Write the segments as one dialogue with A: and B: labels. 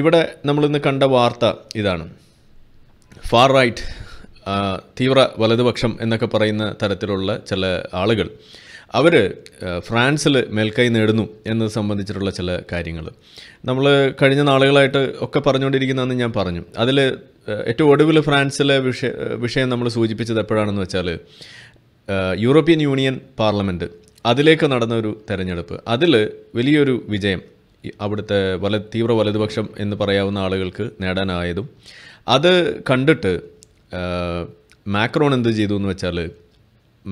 A: ഇവിടെ നമ്മളിന്ന് കണ്ട വാർത്ത ഇതാണ് ഫാർ റൈറ്റ് തീവ്ര വലതുപക്ഷം എന്നൊക്കെ പറയുന്ന തരത്തിലുള്ള ചില ആളുകൾ അവർ ഫ്രാൻസിൽ മേൽക്കൈ നേടുന്നു എന്നത് സംബന്ധിച്ചിട്ടുള്ള ചില കാര്യങ്ങൾ നമ്മൾ കഴിഞ്ഞ നാളുകളായിട്ട് ഒക്കെ പറഞ്ഞുകൊണ്ടിരിക്കുന്നതെന്ന് ഞാൻ പറഞ്ഞു അതിൽ ഏറ്റവും ഒടുവിൽ ഫ്രാൻസിലെ വിഷയ വിഷയം നമ്മൾ സൂചിപ്പിച്ചത് എപ്പോഴാണെന്ന് വെച്ചാൽ യൂറോപ്യൻ യൂണിയൻ പാർലമെൻറ്റ് അതിലേക്ക് നടന്ന ഒരു തെരഞ്ഞെടുപ്പ് അതിൽ വലിയൊരു വിജയം അവിടുത്തെ വല തീവ്ര വലതുപക്ഷം എന്ന് പറയാവുന്ന ആളുകൾക്ക് നേടാനായതും അത് കണ്ടിട്ട് മാക്രോൺ എന്ത് ചെയ്തു എന്ന് വെച്ചാൽ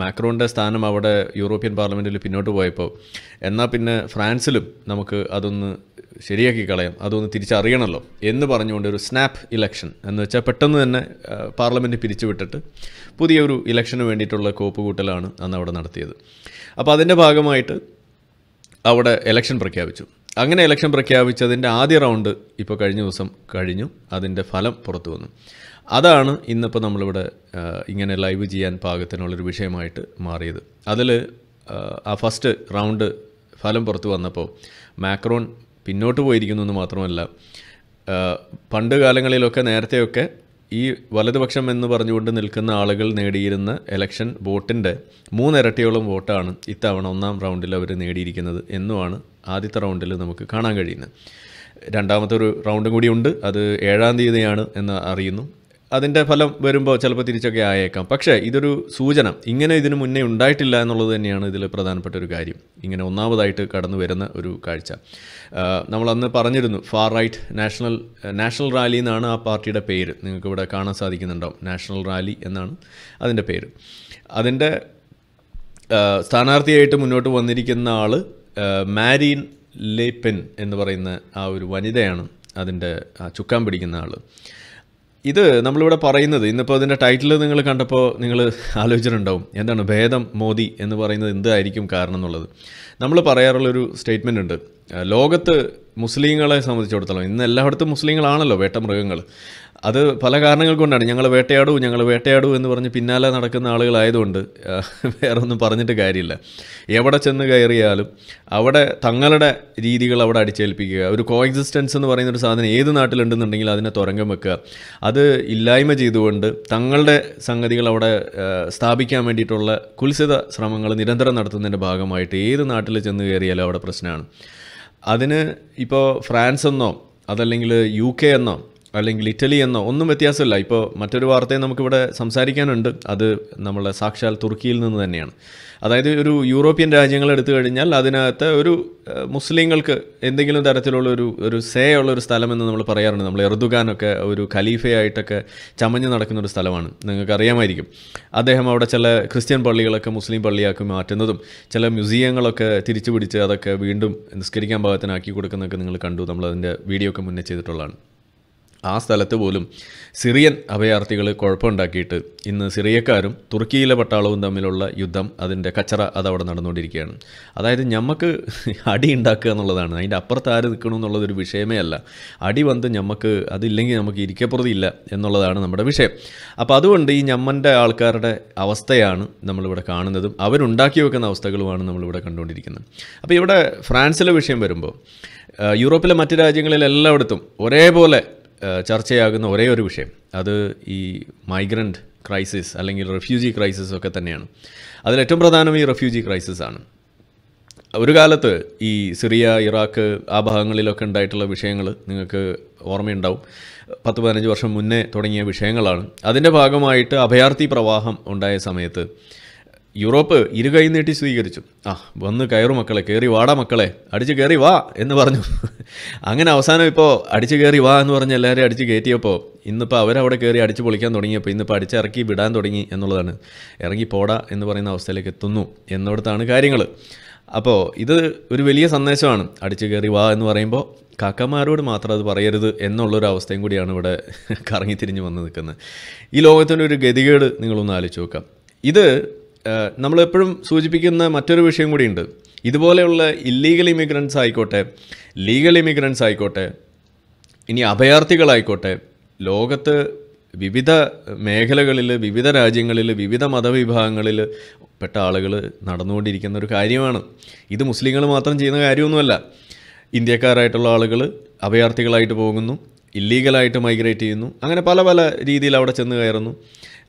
A: മാക്രോണിൻ്റെ സ്ഥാനം അവിടെ യൂറോപ്യൻ പാർലമെൻറ്റിൽ പിന്നോട്ട് പോയപ്പോൾ എന്നാൽ പിന്നെ ഫ്രാൻസിലും നമുക്ക് അതൊന്ന് ശരിയാക്കി കളയാം അതൊന്ന് തിരിച്ചറിയണമല്ലോ എന്ന് പറഞ്ഞുകൊണ്ട് ഒരു സ്നാപ്പ് ഇലക്ഷൻ എന്ന് വെച്ചാൽ പെട്ടെന്ന് തന്നെ പാർലമെൻറ്റ് പിരിച്ചുവിട്ടിട്ട് പുതിയൊരു ഇലക്ഷന് വേണ്ടിയിട്ടുള്ള കോപ്പ് കൂട്ടലാണ് അന്ന് അവിടെ നടത്തിയത് അപ്പോൾ അതിൻ്റെ ഭാഗമായിട്ട് അവിടെ ഇലക്ഷൻ പ്രഖ്യാപിച്ചു അങ്ങനെ ഇലക്ഷൻ പ്രഖ്യാപിച്ചതിൻ്റെ ആദ്യ റൗണ്ട് ഇപ്പോൾ കഴിഞ്ഞ ദിവസം കഴിഞ്ഞു അതിൻ്റെ ഫലം പുറത്തു വന്നു അതാണ് ഇന്നിപ്പോൾ നമ്മളിവിടെ ഇങ്ങനെ ലൈവ് ചെയ്യാൻ പാകത്തിനുള്ളൊരു വിഷയമായിട്ട് മാറിയത് അതിൽ ആ ഫസ്റ്റ് റൗണ്ട് ഫലം പുറത്തു വന്നപ്പോൾ മാക്രോൺ പിന്നോട്ട് പോയിരിക്കുന്നു എന്ന് മാത്രമല്ല പണ്ട് കാലങ്ങളിലൊക്കെ നേരത്തെയൊക്കെ ഈ വലതുപക്ഷം എന്ന് പറഞ്ഞുകൊണ്ട് നിൽക്കുന്ന ആളുകൾ നേടിയിരുന്ന ഇലക്ഷൻ വോട്ടിൻ്റെ മൂന്നിരട്ടിയോളം വോട്ടാണ് ഇത്തവണ ഒന്നാം റൗണ്ടിൽ അവർ നേടിയിരിക്കുന്നത് എന്നുമാണ് ആദ്യത്തെ റൗണ്ടിൽ നമുക്ക് കാണാൻ കഴിയുന്നത് രണ്ടാമത്തെ ഒരു റൗണ്ടും കൂടി ഉണ്ട് അത് ഏഴാം തീയതിയാണ് എന്ന് അറിയുന്നു അതിൻ്റെ ഫലം വരുമ്പോൾ ചിലപ്പോൾ തിരിച്ചൊക്കെ ആയേക്കാം പക്ഷേ ഇതൊരു സൂചന ഇങ്ങനെ ഇതിനു മുന്നേ ഉണ്ടായിട്ടില്ല എന്നുള്ളത് തന്നെയാണ് ഇതിൽ പ്രധാനപ്പെട്ട ഒരു കാര്യം ഇങ്ങനെ ഒന്നാമതായിട്ട് കടന്നു വരുന്ന ഒരു കാഴ്ച നമ്മളന്ന് പറഞ്ഞിരുന്നു far right national national rally എന്നാണ് ആ പാർട്ടിയുടെ പേര് നിങ്ങൾക്ക് ഇവിടെ കാണാൻ സാധിക്കുന്നുണ്ടാവും നാഷണൽ റാലി എന്നാണ് അതിൻ്റെ പേര് അതിൻ്റെ സ്ഥാനാർത്ഥിയായിട്ട് മുന്നോട്ട് വന്നിരിക്കുന്ന ആൾ മാരീൻ ലേപ്പെൻ എന്ന് പറയുന്ന ആ ഒരു വനിതയാണ് അതിൻ്റെ ചുക്കാൻ പിടിക്കുന്ന ആൾ ഇത് നമ്മളിവിടെ പറയുന്നത് ഇന്നിപ്പോൾ ഇതിൻ്റെ ടൈറ്റിൽ നിങ്ങൾ കണ്ടപ്പോൾ നിങ്ങൾ ആലോചിച്ചിട്ടുണ്ടാവും എന്താണ് ഭേദം മോദി എന്ന് പറയുന്നത് എന്തായിരിക്കും കാരണം എന്നുള്ളത് നമ്മൾ പറയാറുള്ളൊരു സ്റ്റേറ്റ്മെൻ്റ് ഉണ്ട് ലോകത്ത് മുസ്ലിങ്ങളെ സംബന്ധിച്ചിടത്തോളം ഇന്ന് എല്ലായിടത്തും മുസ്ലിങ്ങളാണല്ലോ വേട്ടമൃഗങ്ങൾ അത് പല കാരണങ്ങൾ കൊണ്ടാണ് ഞങ്ങൾ വേട്ടയാടൂ ഞങ്ങൾ വേട്ടയാടൂ എന്ന് പറഞ്ഞ് പിന്നാലെ നടക്കുന്ന ആളുകളായതുകൊണ്ട് വേറെ ഒന്നും പറഞ്ഞിട്ട് കാര്യമില്ല എവിടെ ചെന്ന് കയറിയാലും അവിടെ തങ്ങളുടെ രീതികൾ അവിടെ അടിച്ചേൽപ്പിക്കുക ഒരു കോ എക്സിസ്റ്റൻസ് എന്ന് പറയുന്ന ഒരു സാധനം ഏത് നാട്ടിലുണ്ടെന്നുണ്ടെങ്കിൽ അതിനെ തുരങ്കം വെക്കുക അത് ഇല്ലായ്മ ചെയ്തുകൊണ്ട് തങ്ങളുടെ സംഗതികൾ അവിടെ സ്ഥാപിക്കാൻ വേണ്ടിയിട്ടുള്ള കുൽസിത ശ്രമങ്ങൾ നിരന്തരം നടത്തുന്നതിൻ്റെ ഭാഗമായിട്ട് ഏത് നാട്ടിൽ ചെന്ന് കയറിയാലും അവിടെ പ്രശ്നമാണ് അതിന് ഇപ്പോൾ ഫ്രാൻസ് എന്നോ അതല്ലെങ്കിൽ യു കെ എന്നോ അല്ലെങ്കിൽ ഇറ്റലി എന്നോ ഒന്നും വ്യത്യാസമില്ല ഇപ്പോൾ മറ്റൊരു വാർത്തയും നമുക്കിവിടെ സംസാരിക്കാനുണ്ട് അത് നമ്മളെ സാക്ഷാൽ തുർക്കിയിൽ നിന്ന് തന്നെയാണ് അതായത് ഒരു യൂറോപ്യൻ രാജ്യങ്ങൾ എടുത്തു കഴിഞ്ഞാൽ അതിനകത്ത് ഒരു മുസ്ലിങ്ങൾക്ക് എന്തെങ്കിലും തരത്തിലുള്ള ഒരു ഒരു സേ ഉള്ള ഒരു സ്ഥലമെന്ന് നമ്മൾ പറയാറുണ്ട് നമ്മൾ എർദുഗാനൊക്കെ ഒരു ഖലീഫയായിട്ടൊക്കെ ചമഞ്ഞ് നടക്കുന്ന ഒരു സ്ഥലമാണ് നിങ്ങൾക്ക് അറിയാമായിരിക്കും അദ്ദേഹം അവിടെ ചില ക്രിസ്ത്യൻ പള്ളികളൊക്കെ മുസ്ലിം പള്ളിയാക്കി മാറ്റുന്നതും ചില മ്യൂസിയങ്ങളൊക്കെ തിരിച്ചു പിടിച്ച് അതൊക്കെ വീണ്ടും നിസ്കരിക്കാൻ ഭാഗത്തിനാക്കി കൊടുക്കുന്നതൊക്കെ നിങ്ങൾ കണ്ടു നമ്മൾ അതിൻ്റെ വീഡിയോ ഒക്കെ മുന്നേ ചെയ്തിട്ടുള്ളതാണ് ആ സ്ഥലത്ത് പോലും സിറിയൻ അഭയാർത്ഥികൾ കുഴപ്പമുണ്ടാക്കിയിട്ട് ഇന്ന് സിറിയക്കാരും തുർക്കിയിലെ പട്ടാളവും തമ്മിലുള്ള യുദ്ധം അതിൻ്റെ കച്ചറ അതവിടെ നടന്നുകൊണ്ടിരിക്കുകയാണ് അതായത് ഞമ്മക്ക് അടി ഉണ്ടാക്കുക എന്നുള്ളതാണ് അതിൻ്റെ അപ്പുറത്ത് ആര് നിൽക്കണം എന്നുള്ളതൊരു വിഷയമേ അല്ല അടി വന്ന് ഞമ്മക്ക് അതില്ലെങ്കിൽ നമുക്ക് ഇരിക്കപ്പുറതില്ല എന്നുള്ളതാണ് നമ്മുടെ വിഷയം അപ്പോൾ അതുകൊണ്ട് ഈ ഞമ്മൻ്റെ ആൾക്കാരുടെ അവസ്ഥയാണ് നമ്മളിവിടെ കാണുന്നതും അവരുണ്ടാക്കി വെക്കുന്ന അവസ്ഥകളുമാണ് നമ്മളിവിടെ കണ്ടുകൊണ്ടിരിക്കുന്നത് അപ്പോൾ ഇവിടെ ഫ്രാൻസിലെ വിഷയം വരുമ്പോൾ യൂറോപ്പിലെ മറ്റ് രാജ്യങ്ങളിൽ എല്ലായിടത്തും ഒരേപോലെ ചർച്ചയാകുന്ന ഒരേ ഒരു വിഷയം അത് ഈ മൈഗ്രൻ്റ് ക്രൈസിസ് അല്ലെങ്കിൽ റെഫ്യൂജി ക്രൈസിസ് ഒക്കെ തന്നെയാണ് അതിലേറ്റവും പ്രധാനം ഈ റെഫ്യൂജി ക്രൈസിസ് ആണ് ഒരു കാലത്ത് ഈ സിറിയ ഇറാഖ് ആ ഭാഗങ്ങളിലൊക്കെ ഉണ്ടായിട്ടുള്ള വിഷയങ്ങൾ നിങ്ങൾക്ക് ഓർമ്മയുണ്ടാവും പത്ത് പതിനഞ്ച് വർഷം മുന്നേ തുടങ്ങിയ വിഷയങ്ങളാണ് അതിൻ്റെ ഭാഗമായിട്ട് അഭയാർത്ഥി പ്രവാഹം ഉണ്ടായ സമയത്ത് യൂറോപ്പ് ഇരുകൈ നീട്ടി സ്വീകരിച്ചു ആ വന്ന് കയറു മക്കളെ കയറി വാടാ മക്കളെ അടിച്ച് കയറി വാ എന്ന് പറഞ്ഞു അങ്ങനെ അവസാനം ഇപ്പോൾ അടിച്ച് കയറി വാ എന്ന് പറഞ്ഞ് എല്ലാവരും അടിച്ച് കയറ്റിയപ്പോൾ ഇന്നിപ്പോൾ അവരവിടെ കയറി അടിച്ച് പൊളിക്കാൻ തുടങ്ങിയപ്പോൾ ഇന്നിപ്പോൾ അടിച്ചിറക്കി വിടാൻ തുടങ്ങി എന്നുള്ളതാണ് ഇറങ്ങി പോടാ എന്ന് പറയുന്ന അവസ്ഥയിലേക്ക് എത്തുന്നു എന്നിടത്താണ് കാര്യങ്ങൾ അപ്പോൾ ഇത് ഒരു വലിയ സന്ദേശമാണ് അടിച്ചു കയറി വാ എന്ന് പറയുമ്പോൾ കാക്കമാരോട് മാത്രം അത് പറയരുത് എന്നുള്ളൊരു അവസ്ഥയും കൂടിയാണ് ഇവിടെ കറങ്ങി തിരിഞ്ഞ് വന്ന് നിൽക്കുന്നത് ഈ ലോകത്തിൻ്റെ ഒരു ഗതികേട് നിങ്ങളൊന്ന് ആലോചിച്ച് നോക്കാം ഇത് നമ്മളെപ്പോഴും സൂചിപ്പിക്കുന്ന മറ്റൊരു വിഷയം കൂടിയുണ്ട് ഇതുപോലെയുള്ള ഇല്ലീഗൽ ഇമിഗ്രൻസ് ആയിക്കോട്ടെ ലീഗൽ ഇമിഗ്രൻസ് ആയിക്കോട്ടെ ഇനി അഭയാർത്ഥികളായിക്കോട്ടെ ലോകത്ത് വിവിധ മേഖലകളിൽ വിവിധ രാജ്യങ്ങളിൽ വിവിധ മതവിഭാഗങ്ങളിൽ പെട്ട ആളുകൾ നടന്നുകൊണ്ടിരിക്കുന്ന ഒരു കാര്യമാണ് ഇത് മുസ്ലിങ്ങൾ മാത്രം ചെയ്യുന്ന കാര്യമൊന്നുമല്ല ഇന്ത്യക്കാരായിട്ടുള്ള ആളുകൾ അഭയാർത്ഥികളായിട്ട് പോകുന്നു ഇല്ലീഗലായിട്ട് മൈഗ്രേറ്റ് ചെയ്യുന്നു അങ്ങനെ പല പല രീതിയിൽ അവിടെ ചെന്ന് കയറുന്നു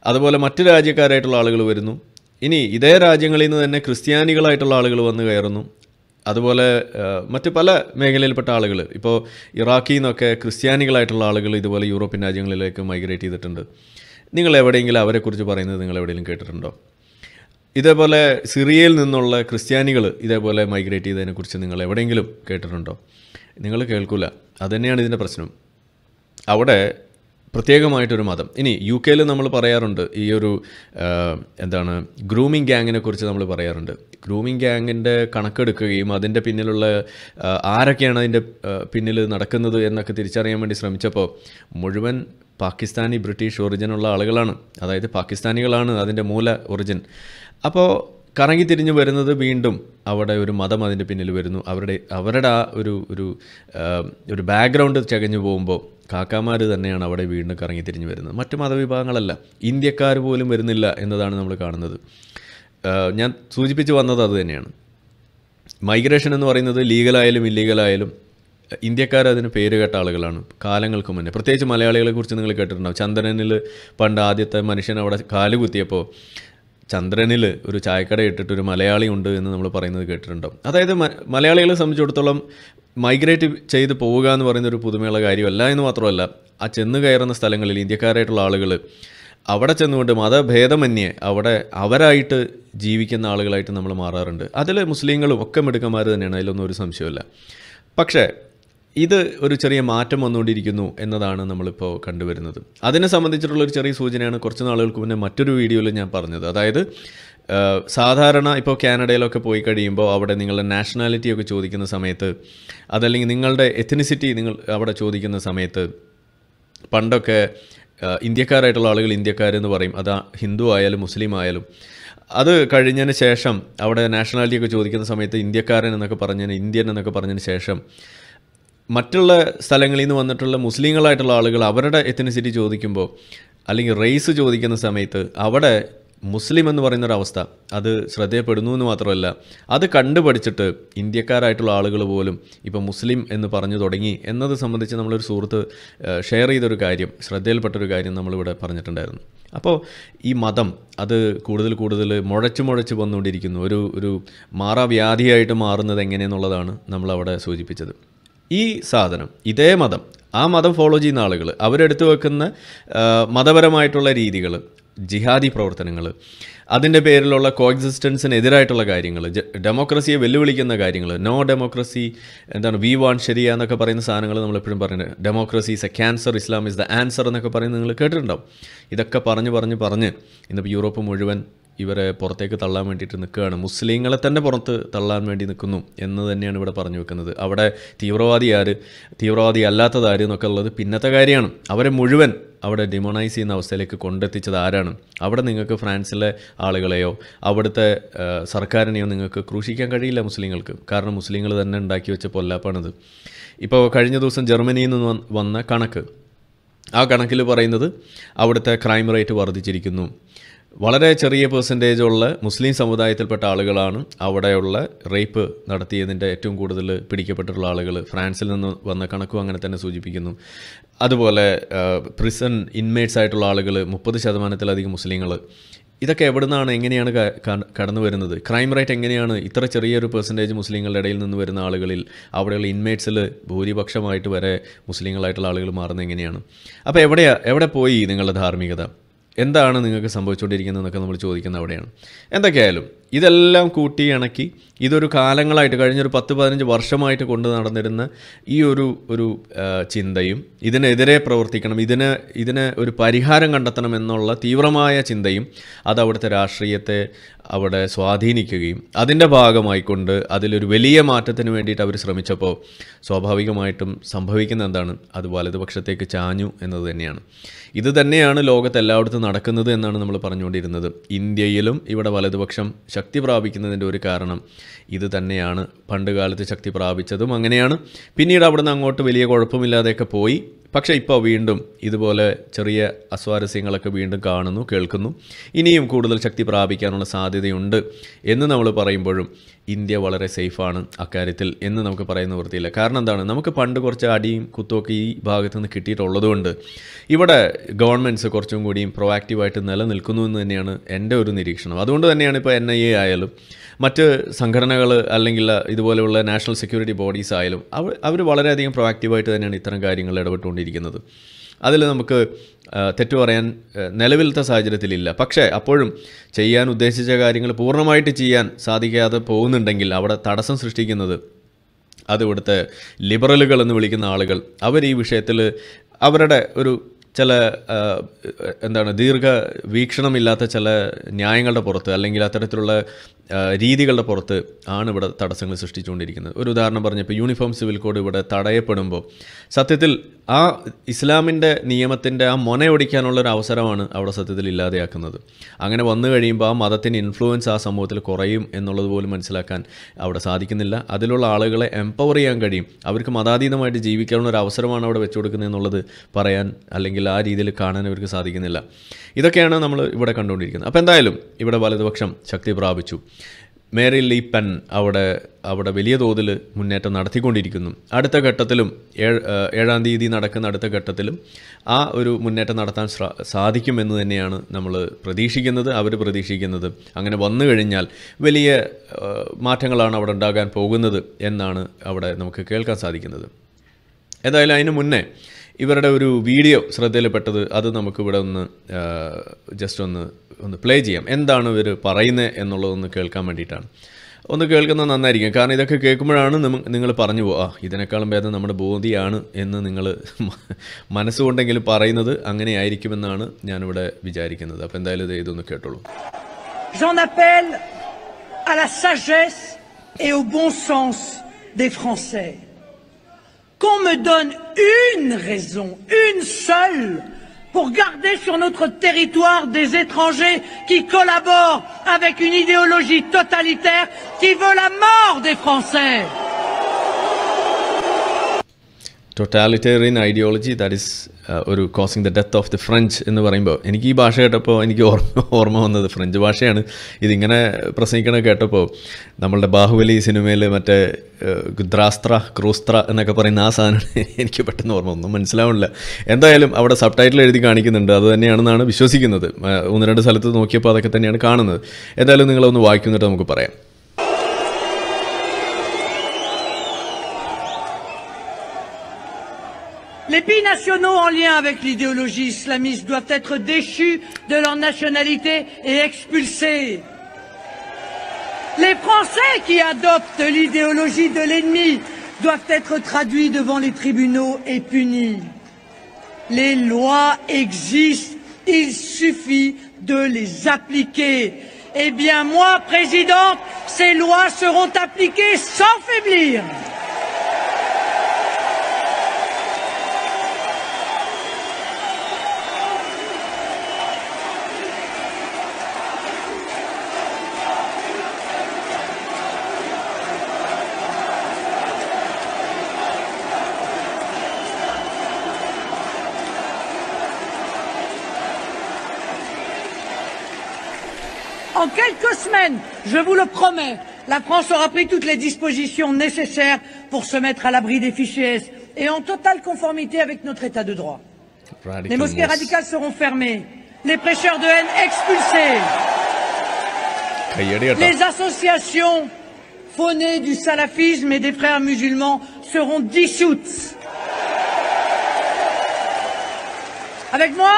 A: അതുപോലെ മറ്റ് രാജ്യക്കാരായിട്ടുള്ള ആളുകൾ വരുന്നു ഇനി ഇതേ രാജ്യങ്ങളിൽ നിന്ന് തന്നെ ക്രിസ്ത്യാനികളായിട്ടുള്ള ആളുകൾ വന്ന് കയറുന്നു അതുപോലെ മറ്റ് പല മേഖലയിൽപ്പെട്ട ആളുകൾ ഇപ്പോൾ ഇറാഖിൽ നിന്നൊക്കെ ക്രിസ്ത്യാനികളായിട്ടുള്ള ആളുകൾ ഇതുപോലെ യൂറോപ്യൻ രാജ്യങ്ങളിലേക്ക് മൈഗ്രേറ്റ് ചെയ്തിട്ടുണ്ട് നിങ്ങൾ എവിടെയെങ്കിലും അവരെക്കുറിച്ച് പറയുന്നത് നിങ്ങൾ എവിടെയെങ്കിലും കേട്ടിട്ടുണ്ടോ ഇതേപോലെ സിറിയയിൽ നിന്നുള്ള ക്രിസ്ത്യാനികൾ ഇതേപോലെ മൈഗ്രേറ്റ് ചെയ്തതിനെക്കുറിച്ച് നിങ്ങൾ എവിടെയെങ്കിലും കേട്ടിട്ടുണ്ടോ നിങ്ങൾ കേൾക്കില്ല അതുതന്നെയാണ് ഇതിൻ്റെ പ്രശ്നം അവിടെ പ്രത്യേകമായിട്ടൊരു മതം ഇനി യു കെയിൽ നമ്മൾ പറയാറുണ്ട് ഈ ഒരു എന്താണ് ഗ്രൂമിങ് ഗ്യാങ്ങിനെ കുറിച്ച് നമ്മൾ പറയാറുണ്ട് ഗ്രൂമിങ് ഗ്യാങ്ങിൻ്റെ കണക്കെടുക്കുകയും അതിൻ്റെ പിന്നിലുള്ള ആരൊക്കെയാണ് അതിൻ്റെ പിന്നിൽ നടക്കുന്നത് എന്നൊക്കെ തിരിച്ചറിയാൻ വേണ്ടി ശ്രമിച്ചപ്പോൾ മുഴുവൻ പാകിസ്ഥാനി ബ്രിട്ടീഷ് ഒറിജിനുള്ള ആളുകളാണ് അതായത് പാകിസ്ഥാനികളാണ് അതിൻ്റെ മൂല ഒറിജിൻ അപ്പോൾ കറങ്ങി തിരിഞ്ഞു വരുന്നത് വീണ്ടും അവിടെ ഒരു മതം അതിൻ്റെ പിന്നിൽ വരുന്നു അവരുടെ അവരുടെ ആ ഒരു ഒരു ഒരു ബാക്ക്ഗ്രൗണ്ട് ചകഞ്ഞു പോകുമ്പോൾ കാക്കാമാർ തന്നെയാണ് അവിടെ വീണ്ടും കറങ്ങി തിരിഞ്ഞു വരുന്നത് മറ്റ് മതവിഭാഗങ്ങളല്ല ഇന്ത്യക്കാർ പോലും വരുന്നില്ല എന്നതാണ് നമ്മൾ കാണുന്നത് ഞാൻ സൂചിപ്പിച്ച് വന്നത് അത് തന്നെയാണ് മൈഗ്രേഷൻ എന്ന് പറയുന്നത് ലീഗലായാലും ഇല്ലീഗലായാലും ഇന്ത്യക്കാർ അതിന് പേര് കേട്ട ആളുകളാണ് കാലങ്ങൾക്ക് മുന്നേ പ്രത്യേകിച്ച് മലയാളികളെ കുറിച്ച് നിങ്ങൾ കേട്ടിട്ടുണ്ടാവും ചന്ദ്രനിൽ പണ്ട് ആദ്യത്തെ മനുഷ്യൻ അവിടെ കാലുകുത്തിയപ്പോൾ ചന്ദ്രനിൽ ഒരു ചായക്കട ഇട്ടിട്ട് ഒരു മലയാളി ഉണ്ട് എന്ന് നമ്മൾ പറയുന്നത് കേട്ടിട്ടുണ്ടോ അതായത് മലയാളികളെ സംബന്ധിച്ചിടത്തോളം മൈഗ്രേറ്റ് ചെയ്ത് പോവുക എന്ന് പറയുന്ന ഒരു പുതുമയുള്ള കാര്യമല്ല എന്ന് മാത്രമല്ല ആ ചെന്ന് കയറുന്ന സ്ഥലങ്ങളിൽ ഇന്ത്യക്കാരായിട്ടുള്ള ആളുകൾ അവിടെ ചെന്നുകൊണ്ട് മതഭേദമന്യേ അവിടെ അവരായിട്ട് ജീവിക്കുന്ന ആളുകളായിട്ട് നമ്മൾ മാറാറുണ്ട് അതിൽ മുസ്ലിങ്ങളും ഒക്കെ മിടുക്കന്മാർ തന്നെയാണ് അതിലൊന്നും ഒരു സംശയമില്ല പക്ഷേ ഇത് ഒരു ചെറിയ മാറ്റം വന്നുകൊണ്ടിരിക്കുന്നു എന്നതാണ് നമ്മളിപ്പോൾ കണ്ടുവരുന്നത് അതിനെ സംബന്ധിച്ചിട്ടുള്ള ഒരു ചെറിയ സൂചനയാണ് കുറച്ച് നാളുകൾക്ക് മുന്നേ മറ്റൊരു വീഡിയോയിൽ ഞാൻ പറഞ്ഞത് അതായത് സാധാരണ ഇപ്പോൾ കാനഡയിലൊക്കെ പോയി കഴിയുമ്പോൾ അവിടെ നിങ്ങളുടെ നാഷണാലിറ്റി ഒക്കെ ചോദിക്കുന്ന സമയത്ത് അതല്ലെങ്കിൽ നിങ്ങളുടെ എത്തനിസിറ്റി നിങ്ങൾ അവിടെ ചോദിക്കുന്ന സമയത്ത് പണ്ടൊക്കെ ഇന്ത്യക്കാരായിട്ടുള്ള ആളുകൾ ഇന്ത്യക്കാരെന്ന് പറയും അതാ ഹിന്ദു ആയാലും മുസ്ലിം ആയാലും അത് കഴിഞ്ഞതിന് ശേഷം അവിടെ നാഷണാലിറ്റി ഒക്കെ ചോദിക്കുന്ന സമയത്ത് ഇന്ത്യക്കാരൻ എന്നൊക്കെ പറഞ്ഞതിന് ഇന്ത്യൻ എന്നൊക്കെ പറഞ്ഞതിന് ശേഷം മറ്റുള്ള സ്ഥലങ്ങളിൽ നിന്ന് വന്നിട്ടുള്ള മുസ്ലിങ്ങളായിട്ടുള്ള ആളുകൾ അവരുടെ എത്തനിസിറ്റി ചോദിക്കുമ്പോൾ അല്ലെങ്കിൽ റേസ് ചോദിക്കുന്ന സമയത്ത് അവിടെ മുസ്ലിം എന്ന് പറയുന്നൊരവസ്ഥ അത് ശ്രദ്ധയപ്പെടുന്നു എന്ന് മാത്രമല്ല അത് കണ്ടുപഠിച്ചിട്ട് ഇന്ത്യക്കാരായിട്ടുള്ള ആളുകൾ പോലും ഇപ്പോൾ മുസ്ലിം എന്ന് പറഞ്ഞു തുടങ്ങി എന്നത് സംബന്ധിച്ച് നമ്മളൊരു സുഹൃത്ത് ഷെയർ ചെയ്തൊരു കാര്യം ശ്രദ്ധയിൽപ്പെട്ടൊരു കാര്യം നമ്മളിവിടെ പറഞ്ഞിട്ടുണ്ടായിരുന്നു അപ്പോൾ ഈ മതം അത് കൂടുതൽ കൂടുതൽ മുഴച്ച് മുഴച്ച് വന്നുകൊണ്ടിരിക്കുന്നു ഒരു ഒരു മാറാവ്യാധിയായിട്ട് മാറുന്നത് എങ്ങനെയെന്നുള്ളതാണ് നമ്മളവിടെ സൂചിപ്പിച്ചത് ഈ സാധനം ഇതേ മതം ആ മതം ഫോളോ ചെയ്യുന്ന ആളുകൾ അവരെടുത്തു വെക്കുന്ന മതപരമായിട്ടുള്ള രീതികൾ ജിഹാദി പ്രവർത്തനങ്ങൾ അതിൻ്റെ പേരിലുള്ള എക്സിസ്റ്റൻസിനെതിരായിട്ടുള്ള കാര്യങ്ങൾ ഡെമോക്രസിയെ വെല്ലുവിളിക്കുന്ന കാര്യങ്ങൾ നോ ഡെമോക്രസി എന്താണ് വി വാൺ ശരിയ എന്നൊക്കെ പറയുന്ന സാധനങ്ങൾ നമ്മളെപ്പോഴും പറയുന്നത് democracy is a cancer Islam is the answer എന്നൊക്കെ പറയുന്നത് നിങ്ങൾ കേട്ടിട്ടുണ്ടാവും ഇതൊക്കെ പറഞ്ഞ് പറഞ്ഞ് പറഞ്ഞ് ഇന്നിപ്പോൾ യൂറോപ്പ് മുഴുവൻ ഇവരെ പുറത്തേക്ക് തള്ളാൻ വേണ്ടിയിട്ട് നിൽക്കുകയാണ് മുസ്ലിങ്ങളെ തന്നെ പുറത്ത് തള്ളാൻ വേണ്ടി നിൽക്കുന്നു എന്ന് തന്നെയാണ് ഇവിടെ പറഞ്ഞു വെക്കുന്നത് അവിടെ തീവ്രവാദി ആര് തീവ്രവാദി അല്ലാത്തത് ആര് എന്നൊക്കെ ഉള്ളത് പിന്നത്തെ കാര്യമാണ് അവരെ മുഴുവൻ അവിടെ ഡിമോണൈസ് ചെയ്യുന്ന അവസ്ഥയിലേക്ക് കൊണ്ടെത്തിച്ചത് ആരാണ് അവിടെ നിങ്ങൾക്ക് ഫ്രാൻസിലെ ആളുകളെയോ അവിടുത്തെ സർക്കാരിനെയോ നിങ്ങൾക്ക് ക്രൂശിക്കാൻ കഴിയില്ല മുസ്ലിങ്ങൾക്ക് കാരണം മുസ്ലിങ്ങൾ തന്നെ ഉണ്ടാക്കി വെച്ച പൊല്ലാപ്പാണിത് ഇപ്പോൾ കഴിഞ്ഞ ദിവസം ജർമ്മനിയിൽ നിന്ന് വന്ന കണക്ക് ആ കണക്കിൽ പറയുന്നത് അവിടുത്തെ ക്രൈം റേറ്റ് വർദ്ധിച്ചിരിക്കുന്നു വളരെ ചെറിയ പെർസെൻറ്റേജുള്ള മുസ്ലിം സമുദായത്തിൽപ്പെട്ട ആളുകളാണ് അവിടെയുള്ള റേപ്പ് നടത്തിയതിൻ്റെ ഏറ്റവും കൂടുതൽ പിടിക്കപ്പെട്ടിട്ടുള്ള ആളുകൾ ഫ്രാൻസിൽ നിന്ന് വന്ന കണക്കും അങ്ങനെ തന്നെ സൂചിപ്പിക്കുന്നു അതുപോലെ പ്രിസൺ ഇൻമേറ്റ്സ് ആയിട്ടുള്ള ആളുകൾ മുപ്പത് ശതമാനത്തിലധികം മുസ്ലിങ്ങൾ ഇതൊക്കെ എവിടെ നിന്നാണ് എങ്ങനെയാണ് കടന്നു വരുന്നത് ക്രൈം റേറ്റ് എങ്ങനെയാണ് ഇത്ര ചെറിയൊരു പെർസെൻറ്റേജ് മുസ്ലിങ്ങളുടെ ഇടയിൽ നിന്ന് വരുന്ന ആളുകളിൽ അവിടെയുള്ള ഇൻമേറ്റ്സിൽ ഭൂരിപക്ഷമായിട്ട് വരെ മുസ്ലിങ്ങളായിട്ടുള്ള ആളുകൾ മാറുന്നത് എങ്ങനെയാണ് അപ്പോൾ എവിടെയാണ് എവിടെ പോയി നിങ്ങളുടെ ധാർമ്മികത എന്താണ് നിങ്ങൾക്ക് സംഭവിച്ചുകൊണ്ടിരിക്കുന്നതെന്നൊക്കെ നമ്മൾ ചോദിക്കുന്ന അവിടെയാണ് എന്തൊക്കെയായാലും ഇതെല്ലാം കൂട്ടി ഇണക്കി ഇതൊരു കാലങ്ങളായിട്ട് കഴിഞ്ഞൊരു പത്ത് പതിനഞ്ച് വർഷമായിട്ട് കൊണ്ട് നടന്നിരുന്ന ഈ ഒരു ഒരു ചിന്തയും ഇതിനെതിരെ പ്രവർത്തിക്കണം ഇതിന് ഇതിന് ഒരു പരിഹാരം കണ്ടെത്തണം എന്നുള്ള തീവ്രമായ ചിന്തയും അത് അവിടുത്തെ രാഷ്ട്രീയത്തെ അവിടെ സ്വാധീനിക്കുകയും അതിൻ്റെ ഭാഗമായിക്കൊണ്ട് അതിലൊരു വലിയ മാറ്റത്തിന് വേണ്ടിയിട്ട് അവർ ശ്രമിച്ചപ്പോൾ സ്വാഭാവികമായിട്ടും സംഭവിക്കുന്ന എന്താണ് അത് വലതുപക്ഷത്തേക്ക് ചാഞ്ഞു എന്നത് തന്നെയാണ് ഇത് തന്നെയാണ് ലോകത്ത് എല്ലായിടത്തും നടക്കുന്നത് എന്നാണ് നമ്മൾ പറഞ്ഞുകൊണ്ടിരുന്നത് ഇന്ത്യയിലും ഇവിടെ വലതുപക്ഷം ശക്തി പ്രാപിക്കുന്നതിൻ്റെ ഒരു കാരണം ഇത് തന്നെയാണ് പണ്ട് കാലത്ത് ശക്തി പ്രാപിച്ചതും അങ്ങനെയാണ് പിന്നീട് അവിടുന്ന് അങ്ങോട്ട് വലിയ കുഴപ്പമില്ലാതെയൊക്കെ പോയി പക്ഷേ ഇപ്പോൾ വീണ്ടും ഇതുപോലെ ചെറിയ അസ്വാരസ്യങ്ങളൊക്കെ വീണ്ടും കാണുന്നു കേൾക്കുന്നു ഇനിയും കൂടുതൽ ശക്തി പ്രാപിക്കാനുള്ള സാധ്യതയുണ്ട് എന്ന് നമ്മൾ പറയുമ്പോഴും ഇന്ത്യ വളരെ സേഫാണ് അക്കാര്യത്തിൽ എന്ന് നമുക്ക് പറയുന്ന വൃത്തിയില്ല കാരണം എന്താണ് നമുക്ക് പണ്ട് കുറച്ച് അടിയും കുത്തുമൊക്കെ ഈ ഭാഗത്ത് നിന്ന് കിട്ടിയിട്ടുള്ളതുകൊണ്ട് ഇവിടെ ഗവൺമെൻറ്സ് കുറച്ചും കൂടിയും പ്രൊവാക്റ്റീവായിട്ട് നിലനിൽക്കുന്നു എന്ന് തന്നെയാണ് എൻ്റെ ഒരു നിരീക്ഷണം അതുകൊണ്ട് തന്നെയാണ് ഇപ്പോൾ എൻ ഐ എ ആയാലും മറ്റ് സംഘടനകൾ അല്ലെങ്കിൽ ഇതുപോലെയുള്ള നാഷണൽ സെക്യൂരിറ്റി ബോഡീസ് ആയാലും അവർ അവർ വളരെയധികം പ്രൊവാക്റ്റീവായിട്ട് തന്നെയാണ് ഇത്തരം കാര്യങ്ങൾ ഇടപെട്ടുകൊണ്ടിരിക്കുന്നത് അതിൽ നമുക്ക് തെറ്റു പറയാൻ നിലവിലത്തെ സാഹചര്യത്തിലില്ല പക്ഷേ അപ്പോഴും ചെയ്യാൻ ഉദ്ദേശിച്ച കാര്യങ്ങൾ പൂർണ്ണമായിട്ട് ചെയ്യാൻ സാധിക്കാതെ പോകുന്നുണ്ടെങ്കിൽ അവിടെ തടസ്സം സൃഷ്ടിക്കുന്നത് അത് ഇവിടുത്തെ ലിബറലുകൾ എന്ന് വിളിക്കുന്ന ആളുകൾ അവർ ഈ വിഷയത്തിൽ അവരുടെ ഒരു ചില എന്താണ് ദീർഘ വീക്ഷണമില്ലാത്ത ചില ന്യായങ്ങളുടെ പുറത്ത് അല്ലെങ്കിൽ അത്തരത്തിലുള്ള രീതികളുടെ പുറത്ത് ആണ് ഇവിടെ തടസ്സങ്ങൾ സൃഷ്ടിച്ചുകൊണ്ടിരിക്കുന്നത് ഒരു ഉദാഹരണം പറഞ്ഞപ്പോൾ യൂണിഫോം സിവിൽ കോഡ് ഇവിടെ തടയപ്പെടുമ്പോൾ സത്യത്തിൽ ആ ഇസ്ലാമിൻ്റെ നിയമത്തിൻ്റെ ആ മൊനയൊടിക്കാനുള്ള ഒരു അവസരമാണ് അവിടെ സത്യത്തിൽ ഇല്ലാതെയാക്കുന്നത് അങ്ങനെ വന്നു കഴിയുമ്പോൾ ആ മതത്തിൻ്റെ ഇൻഫ്ലുവൻസ് ആ സമൂഹത്തിൽ കുറയും എന്നുള്ളത് പോലും മനസ്സിലാക്കാൻ അവിടെ സാധിക്കുന്നില്ല അതിലുള്ള ആളുകളെ എംപവർ ചെയ്യാൻ കഴിയും അവർക്ക് മതാതീതമായിട്ട് ജീവിക്കാനുള്ള ഒരു അവസരമാണ് അവിടെ വെച്ചു കൊടുക്കുന്നത് എന്നുള്ളത് പറയാൻ അല്ലെങ്കിൽ അല്ലെങ്കിൽ ആ രീതിയിൽ കാണാൻ ഇവർക്ക് സാധിക്കുന്നില്ല ഇതൊക്കെയാണ് നമ്മൾ ഇവിടെ കണ്ടുകൊണ്ടിരിക്കുന്നത് അപ്പോൾ എന്തായാലും ഇവിടെ വലതുപക്ഷം ശക്തി പ്രാപിച്ചു മേരി ലീ പെൻ അവിടെ അവിടെ വലിയ തോതിൽ മുന്നേറ്റം നടത്തിക്കൊണ്ടിരിക്കുന്നു അടുത്ത ഘട്ടത്തിലും ഏഴ് ഏഴാം തീയതി നടക്കുന്ന അടുത്ത ഘട്ടത്തിലും ആ ഒരു മുന്നേറ്റം നടത്താൻ സാധിക്കുമെന്ന് തന്നെയാണ് നമ്മൾ പ്രതീക്ഷിക്കുന്നത് അവർ പ്രതീക്ഷിക്കുന്നത് അങ്ങനെ വന്നു കഴിഞ്ഞാൽ വലിയ മാറ്റങ്ങളാണ് അവിടെ ഉണ്ടാകാൻ പോകുന്നത് എന്നാണ് അവിടെ നമുക്ക് കേൾക്കാൻ സാധിക്കുന്നത് ഏതായാലും അതിന് മുന്നേ ഇവരുടെ ഒരു വീഡിയോ ശ്രദ്ധയിൽപ്പെട്ടത് അത് നമുക്കിവിടെ ഒന്ന് ജസ്റ്റ് ഒന്ന് ഒന്ന് പ്ലേ ചെയ്യാം എന്താണ് ഇവർ പറയുന്നത് എന്നുള്ളതൊന്ന് കേൾക്കാൻ വേണ്ടിയിട്ടാണ് ഒന്ന് കേൾക്കുന്നത് നന്നായിരിക്കും കാരണം ഇതൊക്കെ കേൾക്കുമ്പോഴാണ് നിങ്ങൾ പറഞ്ഞു പോകുക ഇതിനേക്കാളും ഭേദം നമ്മുടെ ബോധിയാണ് എന്ന് നിങ്ങൾ മനസ്സുകൊണ്ടെങ്കിലും പറയുന്നത് അങ്ങനെയായിരിക്കുമെന്നാണ് ഞാനിവിടെ വിചാരിക്കുന്നത് അപ്പോൾ എന്തായാലും ഇത് ഇതൊന്ന് കേട്ടോളൂ
B: J'en appelle à la sagesse et au bon sens des Français. qu'on me donne une raison, une seule, pour garder sur notre territoire des étrangers qui collaborent avec une idéologie totalitaire qui veut la mort des Français.
A: Totalitarian ideology that ഒരു causing the death of the French എന്ന് പറയുമ്പോൾ എനിക്ക് ഈ ഭാഷ കേട്ടപ്പോൾ എനിക്ക് ഓർമ്മ ഓർമ്മ വന്നത് ഫ്രഞ്ച് ഭാഷയാണ് ഇതിങ്ങനെ പ്രസംഗിക്കണ കേട്ടപ്പോൾ നമ്മളുടെ ബാഹുബലി സിനിമയിൽ മറ്റേ ഗുദ്രാസ്ത്ര ക്രൂസ്ത്ര എന്നൊക്കെ പറയുന്ന ആ സാധനമാണ് എനിക്ക് പെട്ടെന്ന് ഓർമ്മ ഒന്നും മനസ്സിലാവുന്നില്ല എന്തായാലും അവിടെ സബ് ടൈറ്റിൽ എഴുതി കാണിക്കുന്നുണ്ട് അത് തന്നെയാണെന്നാണ് വിശ്വസിക്കുന്നത് ഒന്ന് രണ്ട് സ്ഥലത്ത് നോക്കിയപ്പോൾ അതൊക്കെ തന്നെയാണ് കാണുന്നത് എന്തായാലും നിങ്ങളൊന്ന് വായിക്കുന്നിട്ട് നമുക്ക് പറയാം
B: Les nationaux en lien avec l'idéologie islamiste doivent être déchus de leur nationalité et expulsés. Les Français qui adoptent l'idéologie de l'ennemi doivent être traduits devant les tribunaux et punis. Les lois existent, il suffit de les appliquer. Eh bien moi, présidente, ces lois seront appliquées sans faiblir. Je vous le promets, la France aura pris toutes les dispositions nécessaires pour se mettre à l'abri des fichiers et en totale conformité avec notre État de droit. les mosquées radicales seront fermées, les prêcheurs de haine expulsés, les associations faunées du salafisme et des frères musulmans seront dissoutes. Avec moi,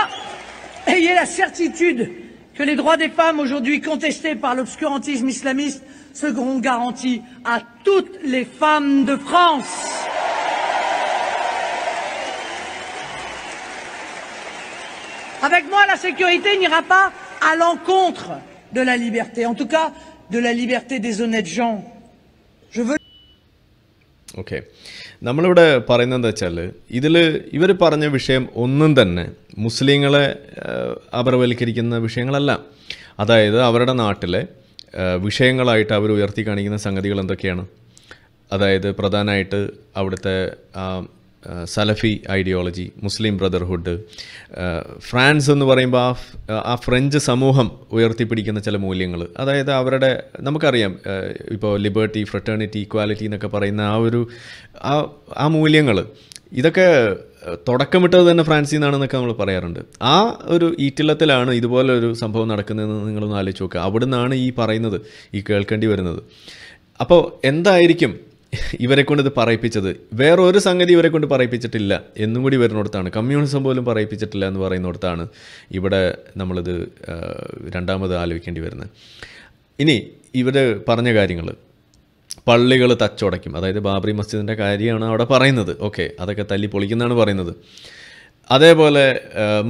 B: ayez la certitude que les droits des femmes, aujourd'hui contestés par l'obscurantisme islamiste, seront garantis à toutes les femmes de France. Avec moi, la sécurité n'ira pas à l'encontre de la liberté, en tout cas de la liberté des honnêtes gens. Je veux.
A: Ok. നമ്മളിവിടെ പറയുന്നത് എന്താ വെച്ചാൽ ഇതിൽ ഇവർ പറഞ്ഞ വിഷയം ഒന്നും തന്നെ മുസ്ലിങ്ങളെ അപരവൽക്കരിക്കുന്ന വിഷയങ്ങളല്ല അതായത് അവരുടെ നാട്ടിലെ വിഷയങ്ങളായിട്ട് അവർ ഉയർത്തി കാണിക്കുന്ന സംഗതികൾ എന്തൊക്കെയാണ് അതായത് പ്രധാനമായിട്ട് അവിടുത്തെ Salafi ideology Muslim Brotherhood France എന്ന് പറയുമ്പോൾ ആ ആ ഫ്രഞ്ച് സമൂഹം ഉയർത്തിപ്പിടിക്കുന്ന ചില മൂല്യങ്ങൾ അതായത് അവരുടെ നമുക്കറിയാം ഇപ്പോൾ ലിബേർട്ടി ഫ്രട്ടേണിറ്റി ഈക്വാലിറ്റി എന്നൊക്കെ പറയുന്ന ആ ഒരു ആ ആ മൂല്യങ്ങൾ ഇതൊക്കെ തുടക്കമിട്ടത് തന്നെ ഫ്രാൻസിൽ നിന്നാണെന്നൊക്കെ നമ്മൾ പറയാറുണ്ട് ആ ഒരു ഈറ്റില്ലത്തിലാണ് ഇതുപോലൊരു ഒരു സംഭവം നടക്കുന്നതെന്ന് നിങ്ങളൊന്ന് ആലോചിച്ച് നോക്കുക അവിടെ ഈ പറയുന്നത് ഈ കേൾക്കേണ്ടി വരുന്നത് അപ്പോൾ എന്തായിരിക്കും ഇവരെ കൊണ്ട് ഇത് പറയിപ്പിച്ചത് വേറെ ഒരു സംഗതി ഇവരെ കൊണ്ട് പറയിപ്പിച്ചിട്ടില്ല എന്നും കൂടി വരുന്നിടത്താണ് കമ്മ്യൂണിസം പോലും പറയിപ്പിച്ചിട്ടില്ല എന്ന് പറയുന്നിടത്താണ് ഇവിടെ നമ്മളിത് രണ്ടാമത് ആലോചിക്കേണ്ടി വരുന്നത് ഇനി ഇവർ പറഞ്ഞ കാര്യങ്ങൾ പള്ളികൾ തച്ചുടയ്ക്കും അതായത് ബാബറി മസ്ജിദിൻ്റെ കാര്യമാണ് അവിടെ പറയുന്നത് ഓക്കെ അതൊക്കെ തല്ലി പൊളിക്കുന്നതാണ് പറയുന്നത് അതേപോലെ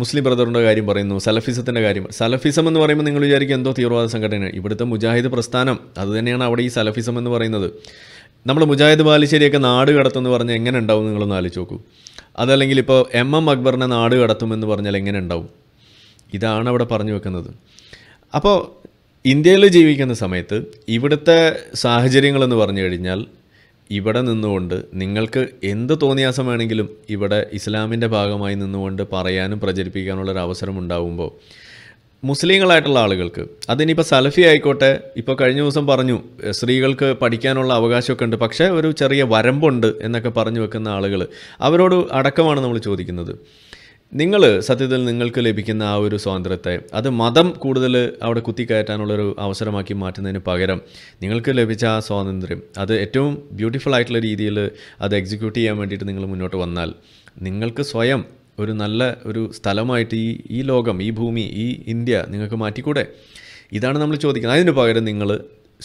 A: മുസ്ലിം ബ്രദറിൻ്റെ കാര്യം പറയുന്നു സലഫിസത്തിൻ്റെ കാര്യം സലഫിസം എന്ന് പറയുമ്പോൾ നിങ്ങൾ വിചാരിക്കും എന്തോ തീവ്രവാദ സംഘടന ഇവിടുത്തെ മുജാഹിദ് പ്രസ്ഥാനം അതുതന്നെയാണ് അവിടെ ഈ സലഫിസം എന്ന് പറയുന്നത് നമ്മൾ മുജാഹിദ് ബാലിശ്ശേരിയൊക്കെ നാട് കടത്തുമെന്ന് പറഞ്ഞാൽ എങ്ങനെ ഉണ്ടാവും നിങ്ങളൊന്ന് ആലോചിച്ച് നോക്കൂ അതല്ലെങ്കിൽ ഇപ്പോൾ എം എം അക്ബറിനെ നാട് കടത്തുമെന്ന് പറഞ്ഞാൽ എങ്ങനെ ഉണ്ടാവും ഇതാണ് അവിടെ പറഞ്ഞു വെക്കുന്നത് അപ്പോൾ ഇന്ത്യയിൽ ജീവിക്കുന്ന സമയത്ത് ഇവിടുത്തെ സാഹചര്യങ്ങളെന്ന് പറഞ്ഞു കഴിഞ്ഞാൽ ഇവിടെ നിന്നുകൊണ്ട് നിങ്ങൾക്ക് എന്ത് തോന്നിയാസം വേണമെങ്കിലും ഇവിടെ ഇസ്ലാമിൻ്റെ ഭാഗമായി നിന്നുകൊണ്ട് പറയാനും പ്രചരിപ്പിക്കാനുള്ളൊരു അവസരം ഉണ്ടാകുമ്പോൾ മുസ്ലിങ്ങളായിട്ടുള്ള ആളുകൾക്ക് അതിനിപ്പോൾ സലഫി ആയിക്കോട്ടെ ഇപ്പോൾ കഴിഞ്ഞ ദിവസം പറഞ്ഞു സ്ത്രീകൾക്ക് പഠിക്കാനുള്ള അവകാശമൊക്കെ ഉണ്ട് പക്ഷേ ഒരു ചെറിയ വരമ്പുണ്ട് എന്നൊക്കെ പറഞ്ഞു വെക്കുന്ന ആളുകൾ അവരോട് അടക്കമാണ് നമ്മൾ ചോദിക്കുന്നത് നിങ്ങൾ സത്യത്തിൽ നിങ്ങൾക്ക് ലഭിക്കുന്ന ആ ഒരു സ്വാതന്ത്ര്യത്തെ അത് മതം കൂടുതൽ അവിടെ കുത്തിക്കയറ്റാനുള്ളൊരു അവസരമാക്കി മാറ്റുന്നതിന് പകരം നിങ്ങൾക്ക് ലഭിച്ച ആ സ്വാതന്ത്ര്യം അത് ഏറ്റവും ബ്യൂട്ടിഫുൾ ആയിട്ടുള്ള രീതിയിൽ അത് എക്സിക്യൂട്ട് ചെയ്യാൻ വേണ്ടിയിട്ട് നിങ്ങൾ മുന്നോട്ട് വന്നാൽ നിങ്ങൾക്ക് സ്വയം ഒരു നല്ല ഒരു സ്ഥലമായിട്ട് ഈ ഈ ലോകം ഈ ഭൂമി ഈ ഇന്ത്യ നിങ്ങൾക്ക് മാറ്റിക്കൂടെ ഇതാണ് നമ്മൾ ചോദിക്കുന്നത് അതിന് പകരം നിങ്ങൾ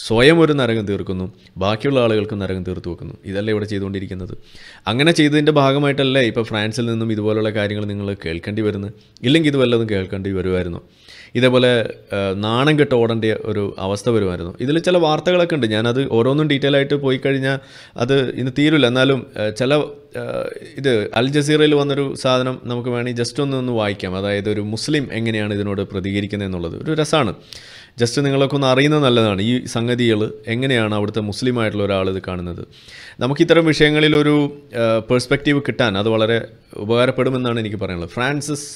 A: സ്വയം ഒരു നരകം തീർക്കുന്നു ബാക്കിയുള്ള ആളുകൾക്ക് നരകം തീർത്തു വെക്കുന്നു ഇതല്ല ഇവിടെ ചെയ്തുകൊണ്ടിരിക്കുന്നത് അങ്ങനെ ചെയ്തതിൻ്റെ ഭാഗമായിട്ടല്ലേ ഇപ്പോൾ ഫ്രാൻസിൽ നിന്നും ഇതുപോലുള്ള കാര്യങ്ങൾ നിങ്ങൾ കേൾക്കേണ്ടി വരുന്നത് ഇല്ലെങ്കിൽ ഇത് വല്ലതും കേൾക്കേണ്ടി വരുമായിരുന്നു ഇതേപോലെ നാണം കെട്ട് ഓടേണ്ട ഒരു അവസ്ഥ വരുമായിരുന്നു ഇതിൽ ചില വാർത്തകളൊക്കെ ഉണ്ട് ഞാനത് ഓരോന്നും ഡീറ്റെയിൽ ആയിട്ട് പോയി കഴിഞ്ഞാൽ അത് ഇന്ന് തീരില്ല എന്നാലും ചില ഇത് അൽ ജസീറയിൽ വന്നൊരു സാധനം നമുക്ക് വേണമെങ്കിൽ ജസ്റ്റ് ഒന്ന് ഒന്ന് വായിക്കാം അതായത് ഒരു മുസ്ലിം എങ്ങനെയാണ് ഇതിനോട് പ്രതികരിക്കുന്നത് എന്നുള്ളത് ഒരു രസമാണ് ജസ്റ്റ് നിങ്ങളൊക്കെ ഒന്ന് അറിയുന്നത് നല്ലതാണ് ഈ സംഗതികൾ എങ്ങനെയാണ് അവിടുത്തെ മുസ്ലിമായിട്ടുള്ള ഒരാൾ ഇത് കാണുന്നത് നമുക്ക് ഇത്തരം വിഷയങ്ങളിൽ ഒരു പെർസ്പെക്റ്റീവ് കിട്ടാൻ അത് വളരെ ഉപകാരപ്പെടുമെന്നാണ് എനിക്ക് പറയാനുള്ളത് France's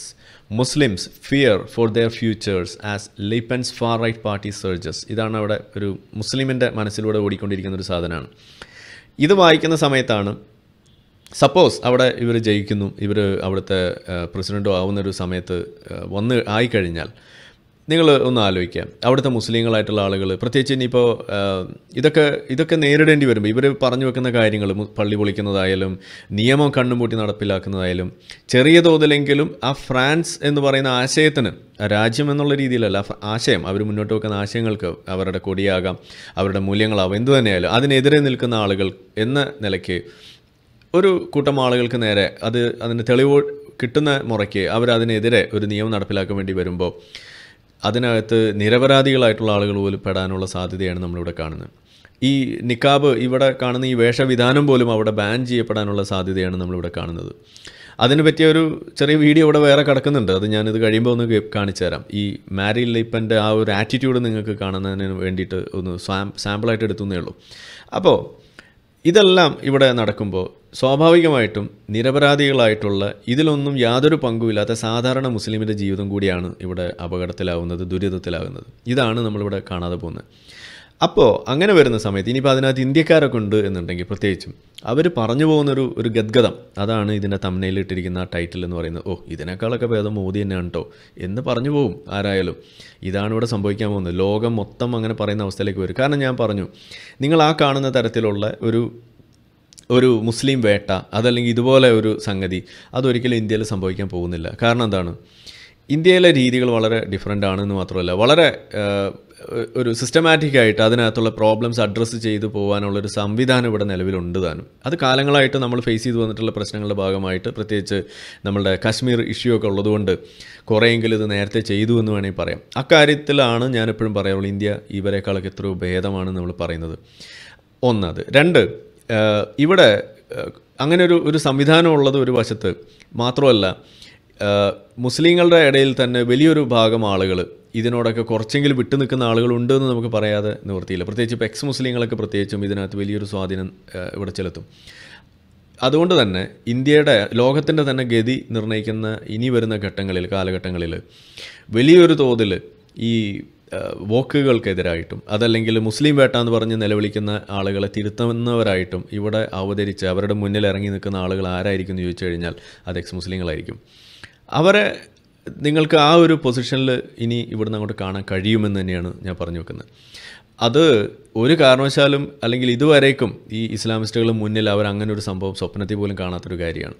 A: Muslims fear for their futures as Le Pen's far right party surges ഇതാണ് അവിടെ ഒരു മുസ്ലിമിൻ്റെ മനസ്സിലൂടെ ഓടിക്കൊണ്ടിരിക്കുന്ന ഒരു സാധനമാണ് ഇത് വായിക്കുന്ന സമയത്താണ് സപ്പോസ് അവിടെ ഇവർ ജയിക്കുന്നു ഇവർ അവിടുത്തെ പ്രസിഡൻറ്റോ ആവുന്ന ഒരു സമയത്ത് വന്ന് ആയിക്കഴിഞ്ഞാൽ നിങ്ങൾ ഒന്ന് ആലോചിക്കാം അവിടുത്തെ മുസ്ലിങ്ങളായിട്ടുള്ള ആളുകൾ പ്രത്യേകിച്ച് ഇനിയിപ്പോൾ ഇതൊക്കെ ഇതൊക്കെ നേരിടേണ്ടി വരുമ്പോൾ ഇവർ പറഞ്ഞു വെക്കുന്ന കാര്യങ്ങൾ പള്ളി പൊളിക്കുന്നതായാലും നിയമം കണ്ണുമൂട്ടി നടപ്പിലാക്കുന്നതായാലും ചെറിയ തോതിലെങ്കിലും ആ ഫ്രാൻസ് എന്ന് പറയുന്ന ആശയത്തിന് രാജ്യം എന്നുള്ള രീതിയിലല്ല ആശയം അവർ മുന്നോട്ട് വെക്കുന്ന ആശയങ്ങൾക്ക് അവരുടെ കൊടിയാകാം അവരുടെ മൂല്യങ്ങളാവാം എന്തു തന്നെയായാലും അതിനെതിരെ നിൽക്കുന്ന ആളുകൾ എന്ന നിലയ്ക്ക് ഒരു കൂട്ടം ആളുകൾക്ക് നേരെ അത് അതിന് തെളിവ് കിട്ടുന്ന മുറയ്ക്ക് അവരതിനെതിരെ ഒരു നിയമം നടപ്പിലാക്കാൻ വേണ്ടി വരുമ്പോൾ അതിനകത്ത് നിരപരാധികളായിട്ടുള്ള ആളുകൾ പോലും പെടാനുള്ള സാധ്യതയാണ് നമ്മളിവിടെ കാണുന്നത് ഈ നിക്കാബ് ഇവിടെ കാണുന്ന ഈ വേഷവിധാനം പോലും അവിടെ ബാൻ ചെയ്യപ്പെടാനുള്ള സാധ്യതയാണ് നമ്മളിവിടെ കാണുന്നത് അതിന് പറ്റിയ ഒരു ചെറിയ വീഡിയോ ഇവിടെ വേറെ കിടക്കുന്നുണ്ട് അത് ഞാനിത് കഴിയുമ്പോൾ ഒന്ന് കാണിച്ചു തരാം ഈ മാരി ലൈപ്പൻ്റെ ആ ഒരു ആറ്റിറ്റ്യൂഡ് നിങ്ങൾക്ക് കാണുന്നതിന് വേണ്ടിയിട്ട് ഒന്ന് സാമ്പിളായിട്ട് എടുത്തുന്നേ ഉള്ളൂ അപ്പോൾ ഇതെല്ലാം ഇവിടെ നടക്കുമ്പോൾ സ്വാഭാവികമായിട്ടും നിരപരാധികളായിട്ടുള്ള ഇതിലൊന്നും യാതൊരു പങ്കുമില്ലാത്ത സാധാരണ മുസ്ലിമിൻ്റെ ജീവിതം കൂടിയാണ് ഇവിടെ അപകടത്തിലാവുന്നത് ദുരിതത്തിലാകുന്നത് ഇതാണ് നമ്മളിവിടെ കാണാതെ പോകുന്നത് അപ്പോൾ അങ്ങനെ വരുന്ന സമയത്ത് ഇനിയിപ്പോൾ അതിനകത്ത് ഇന്ത്യക്കാരൊക്കെ ഉണ്ട് എന്നുണ്ടെങ്കിൽ പ്രത്യേകിച്ചും അവർ പറഞ്ഞു പോകുന്നൊരു ഒരു ഗദ്ഗതം അതാണ് ഇതിൻ്റെ തമ്മനയിൽ ഇട്ടിരിക്കുന്ന ടൈറ്റിൽ എന്ന് പറയുന്നത് ഓ ഇതിനേക്കാളൊക്കെ ഭേദം മോദി തന്നെയാണ് കേട്ടോ എന്ന് പറഞ്ഞു പോകും ആരായാലും ഇതാണ് ഇവിടെ സംഭവിക്കാൻ പോകുന്നത് ലോകം മൊത്തം അങ്ങനെ പറയുന്ന അവസ്ഥയിലേക്ക് വരും കാരണം ഞാൻ പറഞ്ഞു നിങ്ങൾ ആ കാണുന്ന തരത്തിലുള്ള ഒരു ഒരു മുസ്ലിം വേട്ട അതല്ലെങ്കിൽ ഇതുപോലെ ഒരു സംഗതി അതൊരിക്കലും ഇന്ത്യയിൽ സംഭവിക്കാൻ പോകുന്നില്ല കാരണം എന്താണ് ഇന്ത്യയിലെ രീതികൾ വളരെ ഡിഫറെൻ്റ് ആണെന്ന് മാത്രമല്ല വളരെ ഒരു സിസ്റ്റമാറ്റിക് ആയിട്ട് അതിനകത്തുള്ള പ്രോബ്ലംസ് അഡ്രസ്സ് ചെയ്തു പോകാനുള്ളൊരു സംവിധാനം ഇവിടെ നിലവിലുണ്ട് താനും അത് കാലങ്ങളായിട്ട് നമ്മൾ ഫേസ് ചെയ്തു വന്നിട്ടുള്ള പ്രശ്നങ്ങളുടെ ഭാഗമായിട്ട് പ്രത്യേകിച്ച് നമ്മുടെ കാശ്മീർ ഇഷ്യൂ ഒക്കെ ഉള്ളതുകൊണ്ട് കുറേയെങ്കിലും ഇത് നേരത്തെ ചെയ്തു എന്ന് വേണമെങ്കിൽ പറയാം അക്കാര്യത്തിലാണ് ഞാനെപ്പോഴും പറയാറുള്ളൂ ഇന്ത്യ ഇവരെക്കാളൊക്കെ എത്രയോ ഭേദമാണ് നമ്മൾ പറയുന്നത് ഒന്നത് രണ്ട് ഇവിടെ അങ്ങനെ ഒരു ഒരു സംവിധാനം ഉള്ളത് ഒരു വശത്ത് മാത്രമല്ല മുസ്ലിങ്ങളുടെ ഇടയിൽ തന്നെ വലിയൊരു ഭാഗം ആളുകൾ ഇതിനോടൊക്കെ കുറച്ചെങ്കിലും വിട്ടു നിൽക്കുന്ന ആളുകളുണ്ട് എന്ന് നമുക്ക് പറയാതെ നിവർത്തിയില്ല പ്രത്യേകിച്ച് ഇപ്പോൾ എക്സ് മുസ്ലിങ്ങളൊക്കെ പ്രത്യേകിച്ചും ഇതിനകത്ത് വലിയൊരു സ്വാധീനം ഇവിടെ ചെലുത്തും അതുകൊണ്ട് തന്നെ ഇന്ത്യയുടെ ലോകത്തിൻ്റെ തന്നെ ഗതി നിർണ്ണയിക്കുന്ന ഇനി വരുന്ന ഘട്ടങ്ങളിൽ കാലഘട്ടങ്ങളിൽ വലിയൊരു തോതിൽ ഈ വോക്കുകൾക്കെതിരായിട്ടും അതല്ലെങ്കിൽ മുസ്ലിം വേട്ട എന്ന് പറഞ്ഞ് നിലവിളിക്കുന്ന ആളുകളെ തിരുത്തുന്നവരായിട്ടും ഇവിടെ അവതരിച്ച് അവരുടെ മുന്നിൽ ഇറങ്ങി നിൽക്കുന്ന ആളുകൾ ആരായിരിക്കും എന്ന് ചോദിച്ചു കഴിഞ്ഞാൽ അത് എക്സ് മുസ്ലിങ്ങളായിരിക്കും അവരെ നിങ്ങൾക്ക് ആ ഒരു പൊസിഷനിൽ ഇനി ഇവിടുന്ന് അങ്ങോട്ട് കാണാൻ കഴിയുമെന്ന് തന്നെയാണ് ഞാൻ പറഞ്ഞു വെക്കുന്നത് അത് ഒരു കാരണവശാലും അല്ലെങ്കിൽ ഇതുവരേക്കും ഈ ഇസ്ലാമിസ്റ്റുകൾ മുന്നിൽ അവർ അങ്ങനെ ഒരു സംഭവം സ്വപ്നത്തിൽ പോലും കാണാത്തൊരു കാര്യമാണ്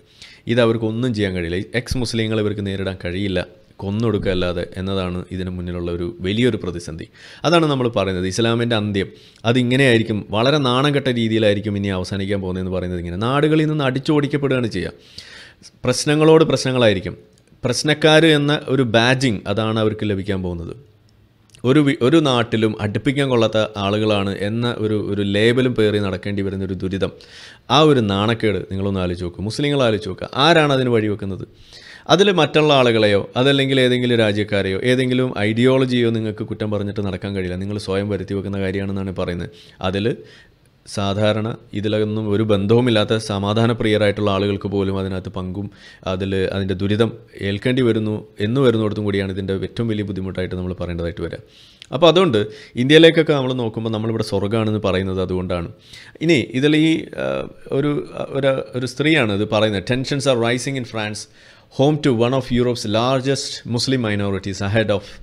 A: ഇത് അവർക്കൊന്നും ചെയ്യാൻ കഴിയില്ല എക്സ് മുസ്ലിങ്ങൾ ഇവർക്ക് നേരിടാൻ കഴിയില്ല കൊന്നൊടുക്കല്ലാതെ എന്നതാണ് ഇതിന് മുന്നിലുള്ള ഒരു വലിയൊരു പ്രതിസന്ധി അതാണ് നമ്മൾ പറയുന്നത് ഇസ്ലാമിൻ്റെ അന്ത്യം അതിങ്ങനെയായിരിക്കും വളരെ നാണംകെട്ട രീതിയിലായിരിക്കും ഇനി അവസാനിക്കാൻ പോകുന്നതെന്ന് പറയുന്നത് ഇങ്ങനെ നാടുകളിൽ നിന്ന് അടിച്ചോടിക്കപ്പെടുകയാണ് ചെയ്യുക പ്രശ്നങ്ങളോട് പ്രശ്നങ്ങളായിരിക്കും പ്രശ്നക്കാർ എന്ന ഒരു ബാജിങ് അതാണ് അവർക്ക് ലഭിക്കാൻ പോകുന്നത് ഒരു ഒരു നാട്ടിലും അടുപ്പിക്കാൻ കൊള്ളാത്ത ആളുകളാണ് എന്ന ഒരു ഒരു ലേബലും പേറി നടക്കേണ്ടി വരുന്ന ഒരു ദുരിതം ആ ഒരു നാണക്കേട് നിങ്ങളൊന്ന് ആലോചിച്ച് നോക്കുക മുസ്ലിങ്ങൾ ആലോചിച്ച് നോക്കുക ആരാണ് അതിന് വഴിവെക്കുന്നത് അതിൽ മറ്റുള്ള ആളുകളെയോ അതല്ലെങ്കിൽ ഏതെങ്കിലും രാജ്യക്കാരെയോ ഏതെങ്കിലും ഐഡിയോളജിയോ നിങ്ങൾക്ക് കുറ്റം പറഞ്ഞിട്ട് നടക്കാൻ കഴിയില്ല നിങ്ങൾ സ്വയം വരുത്തി വെക്കുന്ന കാര്യമാണെന്നാണ് പറയുന്നത് അതിൽ സാധാരണ ഇതിലൊന്നും ഒരു ബന്ധവുമില്ലാത്ത സമാധാനപ്രിയരായിട്ടുള്ള ആളുകൾക്ക് പോലും അതിനകത്ത് പങ്കും അതിൽ അതിൻ്റെ ദുരിതം ഏൽക്കേണ്ടി വരുന്നു എന്ന് വരുന്നിടത്തും കൂടിയാണ് ഇതിൻ്റെ ഏറ്റവും വലിയ ബുദ്ധിമുട്ടായിട്ട് നമ്മൾ പറയേണ്ടതായിട്ട് വരിക അപ്പോൾ അതുകൊണ്ട് ഇന്ത്യയിലേക്കൊക്കെ നമ്മൾ നോക്കുമ്പോൾ നമ്മളിവിടെ സ്വർഗ്ഗമാണെന്ന് പറയുന്നത് അതുകൊണ്ടാണ് ഇനി ഇതിൽ ഈ ഒരു ഒരു സ്ത്രീയാണ് ഇത് പറയുന്നത് tensions are rising in France home to one of Europe's largest Muslim minorities ahead of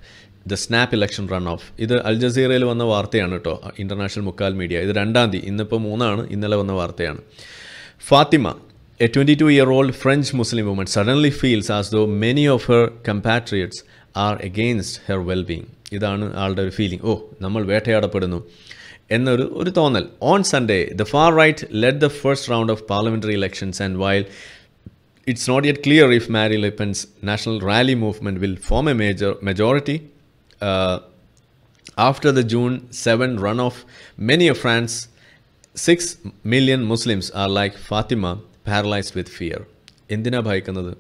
A: the snap election runoff ഇത് അൽ ജസീറയിൽ വന്ന വാർത്തയാണ് കേട്ടോ ഇൻ്റർനാഷണൽ മുക്കാൽ മീഡിയ ഇത് രണ്ടാം തീയതി ഇന്നിപ്പോൾ മൂന്നാണ് ഇന്നലെ വന്ന വാർത്തയാണ് Fatima a twenty two year old French Muslim woman suddenly feels as though many of her compatriots are against her well being ഇതാണ് ആളുടെ ഒരു ഫീലിംഗ് ഓ നമ്മൾ വേട്ടയാടപ്പെടുന്നു എന്നൊരു ഒരു തോന്നൽ on Sunday the far right led the first round of parliamentary elections and while it's not yet clear if Marine Le Pen's National Rally movement will form a major majority uh, after the June 7 runoff, many of France 6 million Muslims are like Fatima, paralyzed with fear. എന്തിനാ ഭയക്കുന്നത്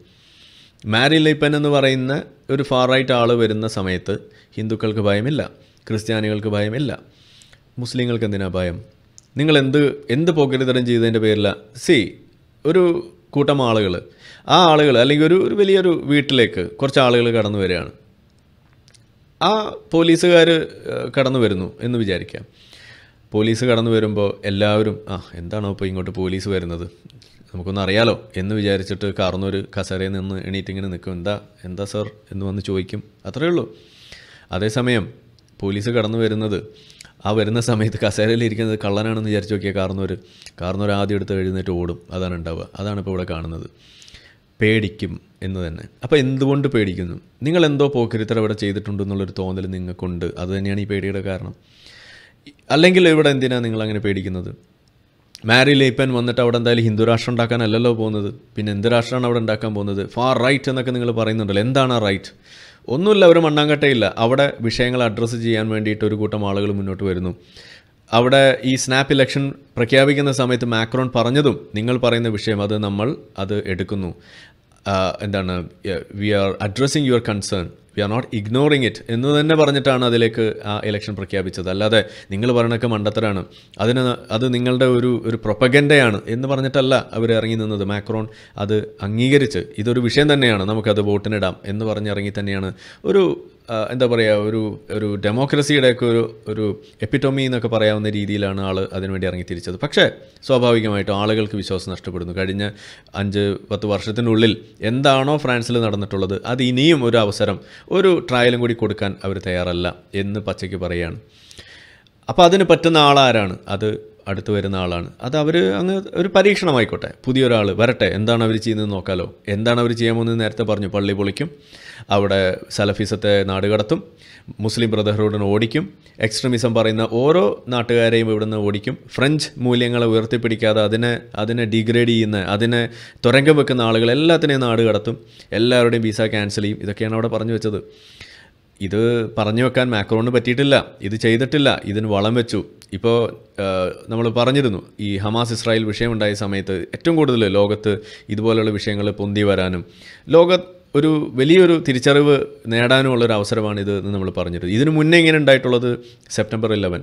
A: മാരി ലിപ്പൻ എന്ന് പറയുന്ന ഒരു ഫാറായിട്ട് ആൾ വരുന്ന സമയത്ത് ഹിന്ദുക്കൾക്ക് ഭയമില്ല ക്രിസ്ത്യാനികൾക്ക് ഭയമില്ല മുസ്ലിങ്ങൾക്ക് എന്തിനാ ഭയം നിങ്ങൾ എന്ത് എന്ത് പോക്കറ്റിത്തരം ചെയ്തതിൻ്റെ പേരില സി ഒരു കൂട്ടം ആളുകൾ ആ ആളുകൾ അല്ലെങ്കിൽ ഒരു ഒരു വലിയൊരു വീട്ടിലേക്ക് കുറച്ച് ആളുകൾ കടന്നു വരികയാണ് ആ പോലീസുകാർ കടന്നു വരുന്നു എന്ന് വിചാരിക്കാം പോലീസ് കടന്നു വരുമ്പോൾ എല്ലാവരും ആ എന്താണോ ഇപ്പോൾ ഇങ്ങോട്ട് പോലീസ് വരുന്നത് നമുക്കൊന്ന് അറിയാലോ എന്ന് വിചാരിച്ചിട്ട് കാർന്നൊരു കസേരയിൽ നിന്ന് എണീറ്റിങ്ങനെ നിൽക്കും എന്താ എന്താ സാർ എന്ന് വന്ന് ചോദിക്കും അത്രയേ ഉള്ളൂ അതേസമയം പോലീസ് കടന്നു വരുന്നത് ആ വരുന്ന സമയത്ത് കസേരയിൽ ഇരിക്കുന്നത് കള്ളനാണെന്ന് വിചാരിച്ച് നോക്കിയാൽ കാർന്നൊരു കാർന്നൊരു ആദ്യം എടുത്ത് എഴുന്നേറ്റ് ഓടും അതാണ് ഉണ്ടാവുക അതാണ് ഇപ്പോൾ ഇവിടെ കാണുന്നത് പേടിക്കും എന്ന് തന്നെ അപ്പോൾ എന്തുകൊണ്ട് പേടിക്കുന്നു നിങ്ങൾ എന്തോ പോക്കിരുത്തൽ അവിടെ ചെയ്തിട്ടുണ്ടെന്നുള്ളൊരു തോന്നൽ നിങ്ങൾക്കുണ്ട് അത് തന്നെയാണ് ഈ പേടിയുടെ കാരണം അല്ലെങ്കിൽ ഇവിടെ എന്തിനാണ് നിങ്ങൾ അങ്ങനെ പേടിക്കുന്നത് മാരി ലേപ്പൻ വന്നിട്ട് അവിടെ എന്തായാലും ഹിന്ദു രാഷ്ട്രം ഉണ്ടാക്കാനല്ലല്ലോ പോകുന്നത് പിന്നെ എന്ത് രാഷ്ട്രമാണ് അവിടെ ഉണ്ടാക്കാൻ പോകുന്നത് ഫാർ റൈറ്റ് എന്നൊക്കെ നിങ്ങൾ പറയുന്നുണ്ടല്ലോ എന്താണ് ആ റൈറ്റ് ഒന്നുമില്ല അവർ മണ്ണാങ്കട്ടയില്ല അവിടെ വിഷയങ്ങൾ അഡ്രസ്സ് ചെയ്യാൻ വേണ്ടിയിട്ട് ഒരു കൂട്ടം ആളുകൾ മുന്നോട്ട് വരുന്നു അവിടെ ഈ സ്നാപ്പ് ഇലക്ഷൻ പ്രഖ്യാപിക്കുന്ന സമയത്ത് മാക്രോൺ പറഞ്ഞതും നിങ്ങൾ പറയുന്ന വിഷയം അത് നമ്മൾ അത് എടുക്കുന്നു എന്താണ് we are addressing your concern we are not ignoring it എന്ന് തന്നെ പറഞ്ഞിട്ടാണ് അതിലേക്ക് ആ ഇലക്ഷൻ പ്രഖ്യാപിച്ചത് അല്ലാതെ നിങ്ങൾ പറയണൊക്കെ മണ്ടത്തരാണ് അതിന് അത് നിങ്ങളുടെ ഒരു ഒരു പ്രൊപ്പഗൻഡയാണ് എന്ന് പറഞ്ഞിട്ടല്ല അവർ ഇറങ്ങി നിന്നത് മാക്രോൺ അത് അംഗീകരിച്ച് ഇതൊരു വിഷയം തന്നെയാണ് നമുക്കത് വോട്ടിനിടാം എന്ന് പറഞ്ഞിറങ്ങി തന്നെയാണ് ഒരു എന്താ പറയുക ഒരു ഒരു ഡെമോക്രസിയുടെയൊക്കെ ഒരു ഒരു എപ്പിറ്റോമി എന്നൊക്കെ പറയാവുന്ന രീതിയിലാണ് ആൾ അതിനുവേണ്ടി ഇറങ്ങി തിരിച്ചത് പക്ഷേ സ്വാഭാവികമായിട്ടും ആളുകൾക്ക് വിശ്വാസം നഷ്ടപ്പെടുന്നു കഴിഞ്ഞ അഞ്ച് പത്ത് വർഷത്തിനുള്ളിൽ എന്താണോ ഫ്രാൻസിൽ നടന്നിട്ടുള്ളത് അത് ഇനിയും ഒരു അവസരം ഒരു ട്രയലും കൂടി കൊടുക്കാൻ അവർ തയ്യാറല്ല എന്ന് പച്ചയ്ക്ക് പറയുകയാണ് അപ്പോൾ അതിന് പറ്റുന്ന ആളാരാണ് അത് അടുത്ത് വരുന്ന ആളാണ് അത് അവർ അങ്ങ് ഒരു പരീക്ഷണമായിക്കോട്ടെ പുതിയൊരാൾ വരട്ടെ എന്താണ് അവർ ചെയ്യുന്നത് നോക്കാലോ എന്താണ് അവർ എന്ന് നേരത്തെ പറഞ്ഞു പള്ളി പൊളിക്കും അവിടെ സലഫിസത്തെ നാടുകടത്തും മുസ്ലിം ബ്രദർഹുഡിനെ ഓടിക്കും എക്സ്ട്രീമിസം പറയുന്ന ഓരോ നാട്ടുകാരെയും ഇവിടുന്ന് ഓടിക്കും ഫ്രഞ്ച് മൂല്യങ്ങളെ ഉയർത്തിപ്പിടിക്കാതെ അതിനെ അതിനെ ഡിഗ്രേഡ് ചെയ്യുന്ന അതിനെ തുരങ്കം വെക്കുന്ന ആളുകൾ എല്ലാത്തിനെയും നാട് കടത്തും എല്ലാവരുടെയും വിസ ക്യാൻസൽ ചെയ്യും ഇതൊക്കെയാണ് അവിടെ പറഞ്ഞു വെച്ചത് ഇത് പറഞ്ഞു വെക്കാൻ മാക്രോണിന് പറ്റിയിട്ടില്ല ഇത് ചെയ്തിട്ടില്ല ഇതിന് വളം വെച്ചു ഇപ്പോൾ നമ്മൾ പറഞ്ഞിരുന്നു ഈ ഹമാസ് ഇസ്രായേൽ വിഷയമുണ്ടായ സമയത്ത് ഏറ്റവും കൂടുതൽ ലോകത്ത് ഇതുപോലെയുള്ള വിഷയങ്ങൾ പൊന്തി വരാനും ലോക ഒരു വലിയൊരു തിരിച്ചറിവ് നേടാനുമുള്ളൊരു അവസരമാണ് ഇത് എന്ന് നമ്മൾ പറഞ്ഞിരുന്നത് ഇതിനു മുന്നേ ഇങ്ങനെ ഉണ്ടായിട്ടുള്ളത് സെപ്റ്റംബർ ഇലവൻ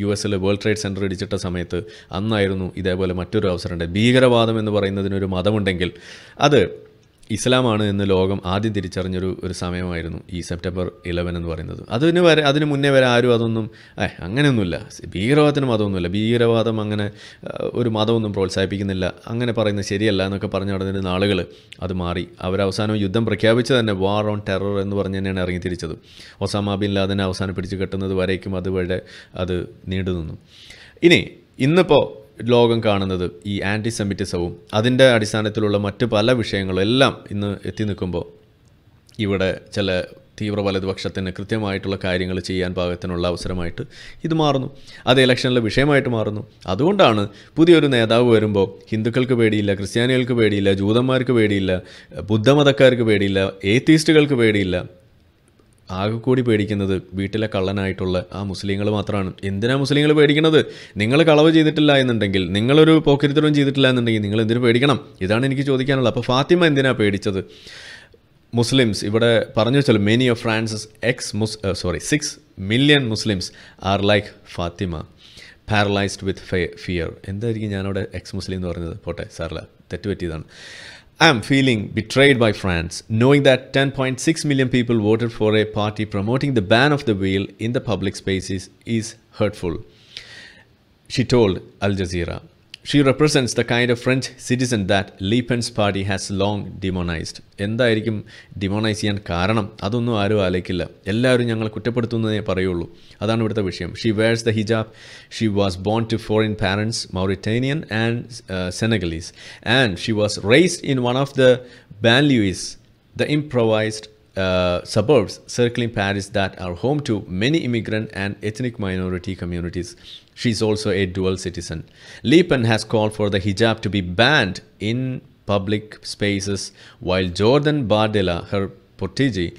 A: യു എസിൽ വേൾഡ് ട്രേഡ് സെൻറ്റർ ഇടിച്ചിട്ട സമയത്ത് അന്നായിരുന്നു ഇതേപോലെ മറ്റൊരു അവസരമുണ്ട് ഭീകരവാദം എന്ന് പറയുന്നതിനൊരു മതമുണ്ടെങ്കിൽ അത് ഇസ്ലാമാണ് എന്ന് ലോകം ആദ്യം തിരിച്ചറിഞ്ഞൊരു ഒരു സമയമായിരുന്നു ഈ സെപ്റ്റംബർ ഇലവൻ എന്ന് പറയുന്നത് അതിന് വരെ അതിന് മുന്നേ വരെ ആരും അതൊന്നും ഏ അങ്ങനെയൊന്നുമില്ല ഭീകരവാദത്തിന് മതമൊന്നുമില്ല ഭീകരവാദം അങ്ങനെ ഒരു മതമൊന്നും പ്രോത്സാഹിപ്പിക്കുന്നില്ല അങ്ങനെ പറയുന്നത് ശരിയല്ല എന്നൊക്കെ പറഞ്ഞു നടന്നിരുന്ന ആളുകൾ അത് മാറി അവരവസാനം യുദ്ധം പ്രഖ്യാപിച്ച് തന്നെ വാർ ഓൺ ടെറർ എന്ന് പറഞ്ഞ് തന്നെയാണ് ഇറങ്ങി തിരിച്ചത് ഒസാമ ബിൻ ലാദനെ അവസാനം പിടിച്ചു കെട്ടുന്നത് വരേക്കും അതുവരെ അത് നീണ്ടു നിന്നു ഇനി ഇന്നിപ്പോൾ ലോകം കാണുന്നത് ഈ ആൻറ്റി സെമിറ്റിസവും അതിൻ്റെ അടിസ്ഥാനത്തിലുള്ള മറ്റ് പല വിഷയങ്ങളും എല്ലാം ഇന്ന് എത്തി നിൽക്കുമ്പോൾ ഇവിടെ ചില തീവ്ര വലതുപക്ഷത്തിന് കൃത്യമായിട്ടുള്ള കാര്യങ്ങൾ ചെയ്യാൻ പാകത്തിനുള്ള അവസരമായിട്ട് ഇത് മാറുന്നു അത് ഇലക്ഷനിലെ വിഷയമായിട്ട് മാറുന്നു അതുകൊണ്ടാണ് പുതിയൊരു നേതാവ് വരുമ്പോൾ ഹിന്ദുക്കൾക്ക് പേടിയില്ല ക്രിസ്ത്യാനികൾക്ക് പേടിയില്ല ജൂതന്മാർക്ക് പേടിയില്ല ബുദ്ധമതക്കാർക്ക് പേടിയില്ല ഏത്തീസ്റ്റുകൾക്ക് പേടിയില്ല ആകെ കൂടി പേടിക്കുന്നത് വീട്ടിലെ കള്ളനായിട്ടുള്ള ആ മുസ്ലിങ്ങൾ മാത്രമാണ് എന്തിനാ മുസ്ലിങ്ങൾ പേടിക്കണത് നിങ്ങൾ കളവ് ചെയ്തിട്ടില്ല എന്നുണ്ടെങ്കിൽ നിങ്ങളൊരു പോക്കരിത്തരവും ചെയ്തിട്ടില്ല എന്നുണ്ടെങ്കിൽ നിങ്ങൾ എന്തിനു പേടിക്കണം ഇതാണ് എനിക്ക് ചോദിക്കാനുള്ളത് അപ്പോൾ ഫാത്തിമ എന്തിനാണ് പേടിച്ചത് മുസ്ലിംസ് ഇവിടെ പറഞ്ഞു വെച്ചാൽ മെനി ഓഫ് ഫ്രാൻസസ് എക്സ് മുസ് sorry six million Muslims are like Fatima paralysed with fear എന്തായിരിക്കും ഞാനവിടെ എക്സ് മുസ്ലിം എന്ന് പറഞ്ഞത് പോട്ടെ തെറ്റ് തെറ്റുപറ്റിയതാണ് I'm feeling betrayed by France, knowing that 10.6 million people voted for a party promoting the ban of the wheel in the public spaces is hurtful, she told Al Jazeera. She represents the kind of French citizen that Le Pen's party has long demonised എന്തായിരിക്കും demonise ചെയ്യാൻ കാരണം അതൊന്നും ആരും ആലോചിക്കില്ല എല്ലാവരും ഞങ്ങൾ കുറ്റപ്പെടുത്തുന്നതേ പറയുള്ളൂ അതാണ് ഇവിടുത്തെ വിഷയം she wears the hijab she was born to foreign parents Mauritanian and Senegalese and she was raised in one of the banlieues the impoverished Uh, suburbs circling Paris that are home to many immigrant and ethnic minority communities. She's also a dual citizen. Li Pen has called for the hijab to be banned in public spaces, while Jordan Bardella, her protege,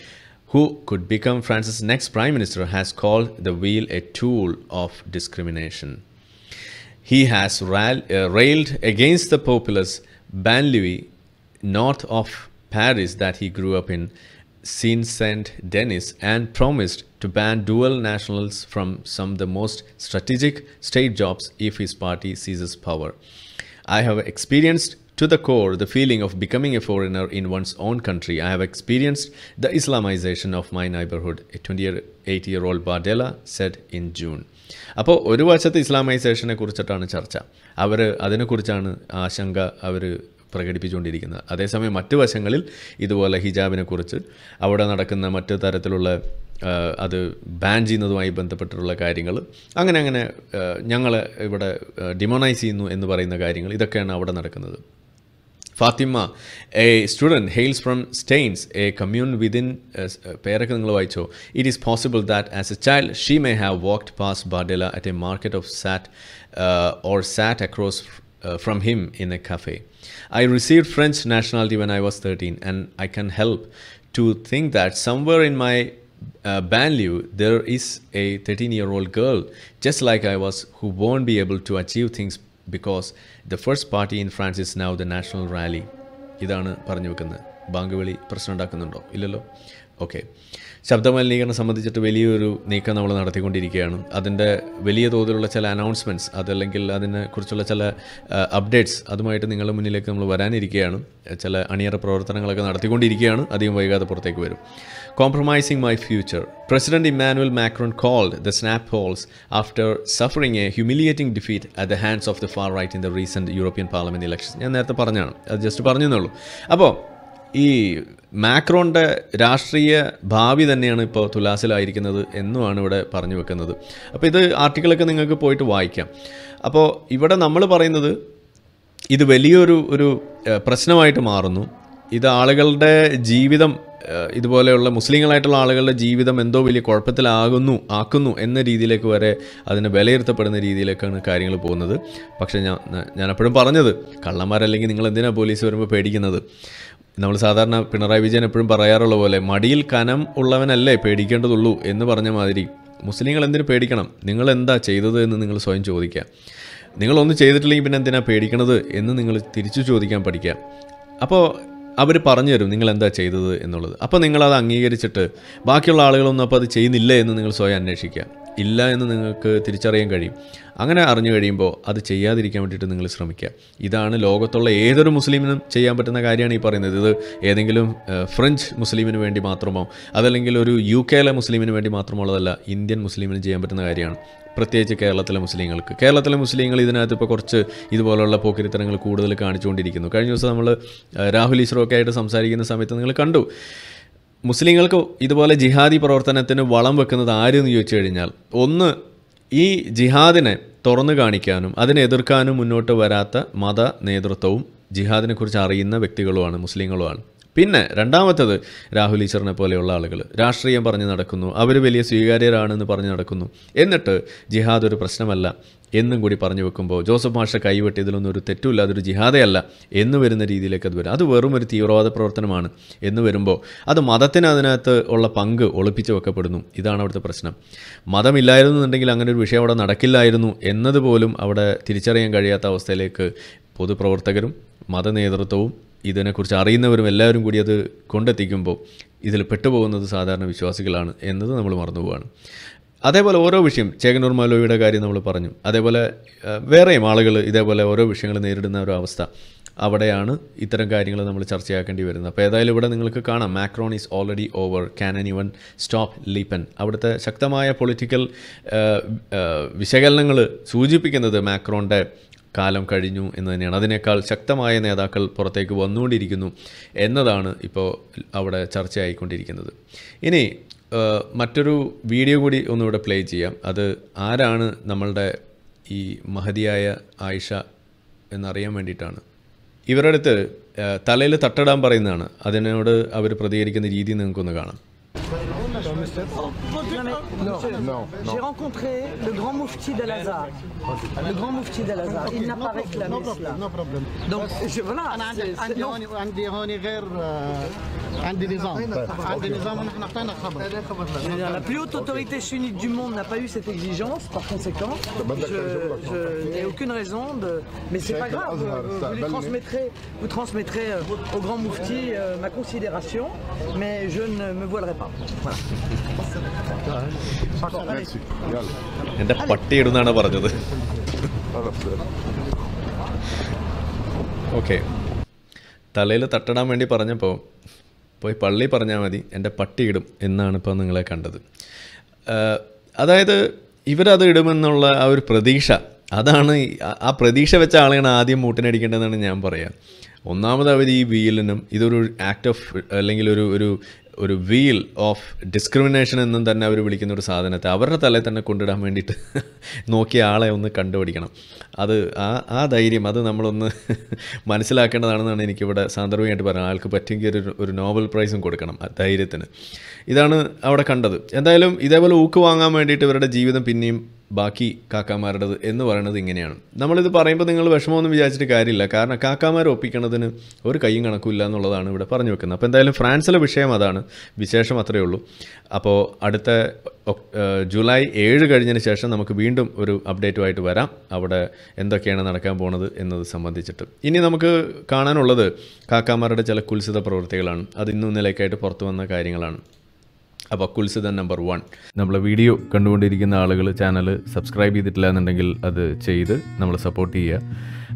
A: who could become France's next prime minister, has called the wheel a tool of discrimination. He has uh, railed against the populace banlieue north of Paris that he grew up in since St. Denis and promised to ban dual nationals from some of the most strategic state jobs if his party seizes power. I have experienced to the core the feeling of becoming a foreigner in one's own country. I have experienced the Islamization of my neighborhood, a 28-year-old Bardella said in June. അപ്പോൾ ഒരു വശത്ത് ഇസ്ലാമൈസേഷനെ കുറിച്ചിട്ടാണ് ചർച്ച അവർ അതിനെക്കുറിച്ചാണ് ആശങ്ക അവർ പ്രകടിപ്പിച്ചുകൊണ്ടിരിക്കുന്നത് അതേസമയം മറ്റു വശങ്ങളിൽ ഇതുപോലെ ഹിജാബിനെക്കുറിച്ച് അവിടെ നടക്കുന്ന മറ്റു തരത്തിലുള്ള അത് ബാൻ ചെയ്യുന്നതുമായി ബന്ധപ്പെട്ടിട്ടുള്ള കാര്യങ്ങൾ അങ്ങനെ അങ്ങനെ ഞങ്ങൾ ഇവിടെ ഡിമോണൈസ് ചെയ്യുന്നു എന്ന് പറയുന്ന കാര്യങ്ങൾ ഇതൊക്കെയാണ് അവിടെ നടക്കുന്നത് Fatima a student hails from Stains a commune within പേരൊക്കെ നിങ്ങൾ വായിച്ചോ it is possible that as a child she may have walked past Bardella at a market of sat or sat across uh, from him in a cafe. I received French nationality when I was 13, and I can help to think that somewhere in my uh, banlieue there is a 13 year old girl, just like I was, who won't be able to achieve things because the first party in France is now the national rally. ഇതാണ് പറഞ്ഞു വെക്കുന്നത് bank വിളി പ്രശ്നം ഉണ്ടാക്കുന്നുണ്ടോ ഇല്ലല്ലോ ശബ്ദമലിനീകരണം സംബന്ധിച്ചിട്ട് വലിയൊരു നീക്കം നമ്മൾ നടത്തിക്കൊണ്ടിരിക്കുകയാണ് അതിൻ്റെ വലിയ തോതിലുള്ള ചില അനൗൺസ്മെൻറ്റ്സ് അതല്ലെങ്കിൽ അതിനെക്കുറിച്ചുള്ള ചില അപ്ഡേറ്റ്സ് അതുമായിട്ട് നിങ്ങളുടെ മുന്നിലേക്ക് നമ്മൾ വരാനിരിക്കുകയാണ് ചില അണിയറ പ്രവർത്തനങ്ങളൊക്കെ നടത്തിക്കൊണ്ടിരിക്കുകയാണ് അധികം വൈകാതെ പുറത്തേക്ക് വരും compromising my future President Emmanuel Macron called the snap polls after suffering a humiliating defeat at the hands of the far right in the recent European Parliament election ഞാൻ നേരത്തെ പറഞ്ഞാണ് അത് ജസ്റ്റ് പറഞ്ഞു എന്നുള്ളൂ അപ്പോൾ ഈ മാക്രോണിൻ്റെ രാഷ്ട്രീയ ഭാവി തന്നെയാണ് ഇപ്പോൾ തുലാസിലായിരിക്കുന്നത് എന്നുമാണ് ഇവിടെ പറഞ്ഞു വെക്കുന്നത് അപ്പോൾ ഇത് ആർട്ടിക്കിളൊക്കെ നിങ്ങൾക്ക് പോയിട്ട് വായിക്കാം അപ്പോൾ ഇവിടെ നമ്മൾ പറയുന്നത് ഇത് വലിയൊരു ഒരു പ്രശ്നമായിട്ട് മാറുന്നു ഇത് ആളുകളുടെ ജീവിതം ഇതുപോലെയുള്ള മുസ്ലിങ്ങളായിട്ടുള്ള ആളുകളുടെ ജീവിതം എന്തോ വലിയ കുഴപ്പത്തിലാകുന്നു ആക്കുന്നു എന്ന രീതിയിലേക്ക് വരെ അതിനെ വിലയിരുത്തപ്പെടുന്ന രീതിയിലേക്കാണ് കാര്യങ്ങൾ പോകുന്നത് പക്ഷേ ഞാൻ ഞാൻ പറഞ്ഞത് കള്ളന്മാരല്ലെങ്കിൽ നിങ്ങൾ എന്തിനാണ് പോലീസ് വരുമ്പോൾ പേടിക്കുന്നത് നമ്മൾ സാധാരണ പിണറായി വിജയൻ എപ്പോഴും പറയാറുള്ള പോലെ മടിയിൽ കനം ഉള്ളവനല്ലേ പേടിക്കേണ്ടതുള്ളൂ എന്ന് പറഞ്ഞ മാതിരി മുസ്ലിങ്ങൾ എന്തിനു പേടിക്കണം നിങ്ങൾ എന്താ ചെയ്തത് എന്ന് നിങ്ങൾ സ്വയം ചോദിക്കുക നിങ്ങളൊന്നും ചെയ്തിട്ടില്ലെങ്കിൽ പിന്നെ എന്തിനാ പേടിക്കണത് എന്ന് നിങ്ങൾ തിരിച്ചു ചോദിക്കാൻ പഠിക്കുക അപ്പോൾ അവർ പറഞ്ഞു തരും നിങ്ങൾ എന്താ ചെയ്തത് എന്നുള്ളത് അപ്പോൾ നിങ്ങളത് അംഗീകരിച്ചിട്ട് ബാക്കിയുള്ള ആളുകളൊന്നും അപ്പോൾ അത് ചെയ്യുന്നില്ല എന്ന് നിങ്ങൾ സ്വയം അന്വേഷിക്കുക ഇല്ല എന്ന് നിങ്ങൾക്ക് തിരിച്ചറിയാൻ കഴിയും അങ്ങനെ അറിഞ്ഞു കഴിയുമ്പോൾ അത് ചെയ്യാതിരിക്കാൻ വേണ്ടിയിട്ട് നിങ്ങൾ ശ്രമിക്കുക ഇതാണ് ലോകത്തുള്ള ഏതൊരു മുസ്ലിമിനും ചെയ്യാൻ പറ്റുന്ന കാര്യമാണ് ഈ പറയുന്നത് ഇത് ഏതെങ്കിലും ഫ്രഞ്ച് മുസ്ലിമിന് വേണ്ടി മാത്രമോ അതല്ലെങ്കിൽ ഒരു യു കെയിലെ മുസ്ലിമിന് വേണ്ടി മാത്രമുള്ളതല്ല ഇന്ത്യൻ മുസ്ലിമിന് ചെയ്യാൻ പറ്റുന്ന കാര്യമാണ് പ്രത്യേകിച്ച് കേരളത്തിലെ മുസ്ലിങ്ങൾക്ക് കേരളത്തിലെ മുസ്ലിങ്ങൾ ഇതിനകത്ത് ഇപ്പോൾ കുറച്ച് ഇതുപോലുള്ള പോക്കിരിത്തരങ്ങൾ കൂടുതൽ കാണിച്ചുകൊണ്ടിരിക്കുന്നു കഴിഞ്ഞ ദിവസം നമ്മൾ രാഹുൽ ഈശ്വറൊക്കെ ആയിട്ട് സംസാരിക്കുന്ന സമയത്ത് നിങ്ങൾ കണ്ടു മുസ്ലിങ്ങൾക്ക് ഇതുപോലെ ജിഹാദി പ്രവർത്തനത്തിന് വളം വെക്കുന്നത് ആരെന്ന് ചോദിച്ചു കഴിഞ്ഞാൽ ഒന്ന് ഈ ജിഹാദിനെ തുറന്നു കാണിക്കാനും അതിനെ എതിർക്കാനും മുന്നോട്ട് വരാത്ത മത നേതൃത്വവും ജിഹാദിനെക്കുറിച്ച് അറിയുന്ന വ്യക്തികളുമാണ് മുസ്ലിങ്ങളുമാണ് പിന്നെ രണ്ടാമത്തത് രാഹുൽ ഈശ്വറിനെ പോലെയുള്ള ആളുകൾ രാഷ്ട്രീയം പറഞ്ഞു നടക്കുന്നു അവർ വലിയ സ്വീകാര്യരാണെന്ന് പറഞ്ഞു നടക്കുന്നു എന്നിട്ട് ജിഹാദ് ഒരു പ്രശ്നമല്ല എന്നും കൂടി പറഞ്ഞു വെക്കുമ്പോൾ ജോസഫ് മാഷ കൈവെട്ടി ഇതിലൊന്നും ഒരു തെറ്റുമില്ല അതൊരു ജിഹാദയല്ല എന്ന് വരുന്ന രീതിയിലേക്ക് അത് വരും അത് വെറും ഒരു തീവ്രവാദ പ്രവർത്തനമാണ് എന്ന് വരുമ്പോൾ അത് മതത്തിന് അതിനകത്ത് ഉള്ള പങ്ക് ഒളിപ്പിച്ച് വെക്കപ്പെടുന്നു ഇതാണ് അവിടുത്തെ പ്രശ്നം മതമില്ലായിരുന്നു എന്നുണ്ടെങ്കിൽ അങ്ങനെ ഒരു വിഷയം അവിടെ നടക്കില്ലായിരുന്നു എന്നതുപോലും അവിടെ തിരിച്ചറിയാൻ കഴിയാത്ത അവസ്ഥയിലേക്ക് പൊതുപ്രവർത്തകരും മതനേതൃത്വവും ഇതിനെക്കുറിച്ച് അറിയുന്നവരും എല്ലാവരും കൂടി അത് കൊണ്ടെത്തിക്കുമ്പോൾ ഇതിൽ പെട്ടുപോകുന്നത് സാധാരണ വിശ്വാസികളാണ് എന്നത് നമ്മൾ മറന്നുപോവാണ് അതേപോലെ ഓരോ വിഷയം ചേകനൂർ മലോയുടെ കാര്യം നമ്മൾ പറഞ്ഞു അതേപോലെ വേറെയും ആളുകൾ ഇതേപോലെ ഓരോ വിഷയങ്ങൾ നേരിടുന്ന ഒരു അവസ്ഥ അവിടെയാണ് ഇത്തരം കാര്യങ്ങൾ നമ്മൾ ചർച്ചയാക്കേണ്ടി വരുന്നത് അപ്പോൾ ഏതായാലും ഇവിടെ നിങ്ങൾക്ക് കാണാം Macron is already over an even stop Le Pen അവിടുത്തെ ശക്തമായ പൊളിറ്റിക്കൽ വിശകലനങ്ങൾ സൂചിപ്പിക്കുന്നത് മാക്രോണിൻ്റെ കാലം കഴിഞ്ഞു എന്ന് തന്നെയാണ് അതിനേക്കാൾ ശക്തമായ നേതാക്കൾ പുറത്തേക്ക് വന്നുകൊണ്ടിരിക്കുന്നു എന്നതാണ് ഇപ്പോൾ അവിടെ ചർച്ചയായിക്കൊണ്ടിരിക്കുന്നത് ഇനി മറ്റൊരു വീഡിയോ കൂടി ഒന്നുകൂടെ പ്ലേ ചെയ്യാം അത് ആരാണ് നമ്മളുടെ ഈ മഹതിയായ ആയിഷ എന്നറിയാൻ വേണ്ടിയിട്ടാണ് ഇവരുടെ അടുത്ത് തലയിൽ തട്ടടാൻ പറയുന്നതാണ് അതിനോട് അവർ പ്രതികരിക്കുന്ന രീതി നിങ്ങൾക്കൊന്ന് കാണാം
B: J'ai rencontré le grand moufti d'Al-Azhar. Le grand moufti d'Al-Azhar. Il n'a pas réclamé cela. Donc, je, voilà. La plus haute autorité sunnite du monde n'a pas eu cette exigence, par conséquent, je, n'ai aucune raison de... Mais c'est pas grave, vous, transmettrez, vous transmettrez au grand moufti ma considération, mais je ne me voilerai pas. എന്റെ ഇടുന്നാണ് പറഞ്ഞത്
A: okay തലയിൽ തട്ടിടാൻ വേണ്ടി പറഞ്ഞപ്പോൾ പോയി പള്ളി പറഞ്ഞാൽ മതി എൻ്റെ പട്ടി ഇടും എന്നാണ് ഇപ്പോൾ നിങ്ങളെ കണ്ടത് അതായത് ഇവരത് ഇടുമെന്നുള്ള ആ ഒരു പ്രതീക്ഷ അതാണ് ആ പ്രതീക്ഷ വെച്ച ആളെയാണ് ആദ്യം മൂട്ടിനടിക്കേണ്ടതെന്നാണ് ഞാൻ പറയുക ഒന്നാമത് അവർ ഈ വീലിനും ഇതൊരു ആക്ട് ഓഫ് അല്ലെങ്കിൽ ഒരു ഒരു ഒരു വീൽ ഓഫ് ഡിസ്ക്രിമിനേഷൻ എന്നും തന്നെ അവർ വിളിക്കുന്ന ഒരു സാധനത്തെ അവരുടെ തലയിൽ തന്നെ കൊണ്ടിടാൻ വേണ്ടിയിട്ട് നോക്കിയ ആളെ ഒന്ന് കണ്ടുപിടിക്കണം അത് ആ ആ ധൈര്യം അത് നമ്മളൊന്ന് മനസ്സിലാക്കേണ്ടതാണെന്നാണ് എനിക്കിവിടെ സാന്ദർഭികമായിട്ട് പറയുന്നത് ആൾക്ക് പറ്റുമെങ്കിൽ ഒരു ഒരു നോബൽ പ്രൈസും കൊടുക്കണം ആ ധൈര്യത്തിന് ഇതാണ് അവിടെ കണ്ടത് എന്തായാലും ഇതേപോലെ ഊക്ക് വാങ്ങാൻ വേണ്ടിയിട്ട് ഇവരുടെ ജീവിതം പിന്നെയും ബാക്കി കാക്കാമാരുടേത് എന്ന് പറയുന്നത് ഇങ്ങനെയാണ് നമ്മളിത് പറയുമ്പോൾ നിങ്ങൾ വിഷമമൊന്നും വിചാരിച്ചിട്ട് കാര്യമില്ല കാരണം കാക്കാമാർ ഒപ്പിക്കണതിന് ഒരു കൈയും കണക്കില്ല എന്നുള്ളതാണ് ഇവിടെ പറഞ്ഞു വെക്കുന്നത് അപ്പോൾ എന്തായാലും ഫ്രാൻസിലെ വിഷയം അതാണ് വിശേഷം അത്രയേ ഉള്ളൂ അപ്പോൾ അടുത്ത ജൂലൈ ഏഴ് കഴിഞ്ഞതിന് ശേഷം നമുക്ക് വീണ്ടും ഒരു അപ്ഡേറ്റുമായിട്ട് വരാം അവിടെ എന്തൊക്കെയാണ് നടക്കാൻ പോണത് എന്നത് സംബന്ധിച്ചിട്ട് ഇനി നമുക്ക് കാണാനുള്ളത് കാക്കാമാരുടെ ചില കുൽസിത പ്രവൃത്തികളാണ് അത് ഇന്നും ഇന്നലേക്കായിട്ട് പുറത്തു വന്ന കാര്യങ്ങളാണ് അപ്പോൾ ദൻ നമ്പർ വൺ നമ്മളെ വീഡിയോ കണ്ടുകൊണ്ടിരിക്കുന്ന ആളുകൾ ചാനൽ സബ്സ്ക്രൈബ് ചെയ്തിട്ടില്ല എന്നുണ്ടെങ്കിൽ അത് ചെയ്ത് നമ്മളെ സപ്പോർട്ട് ചെയ്യുക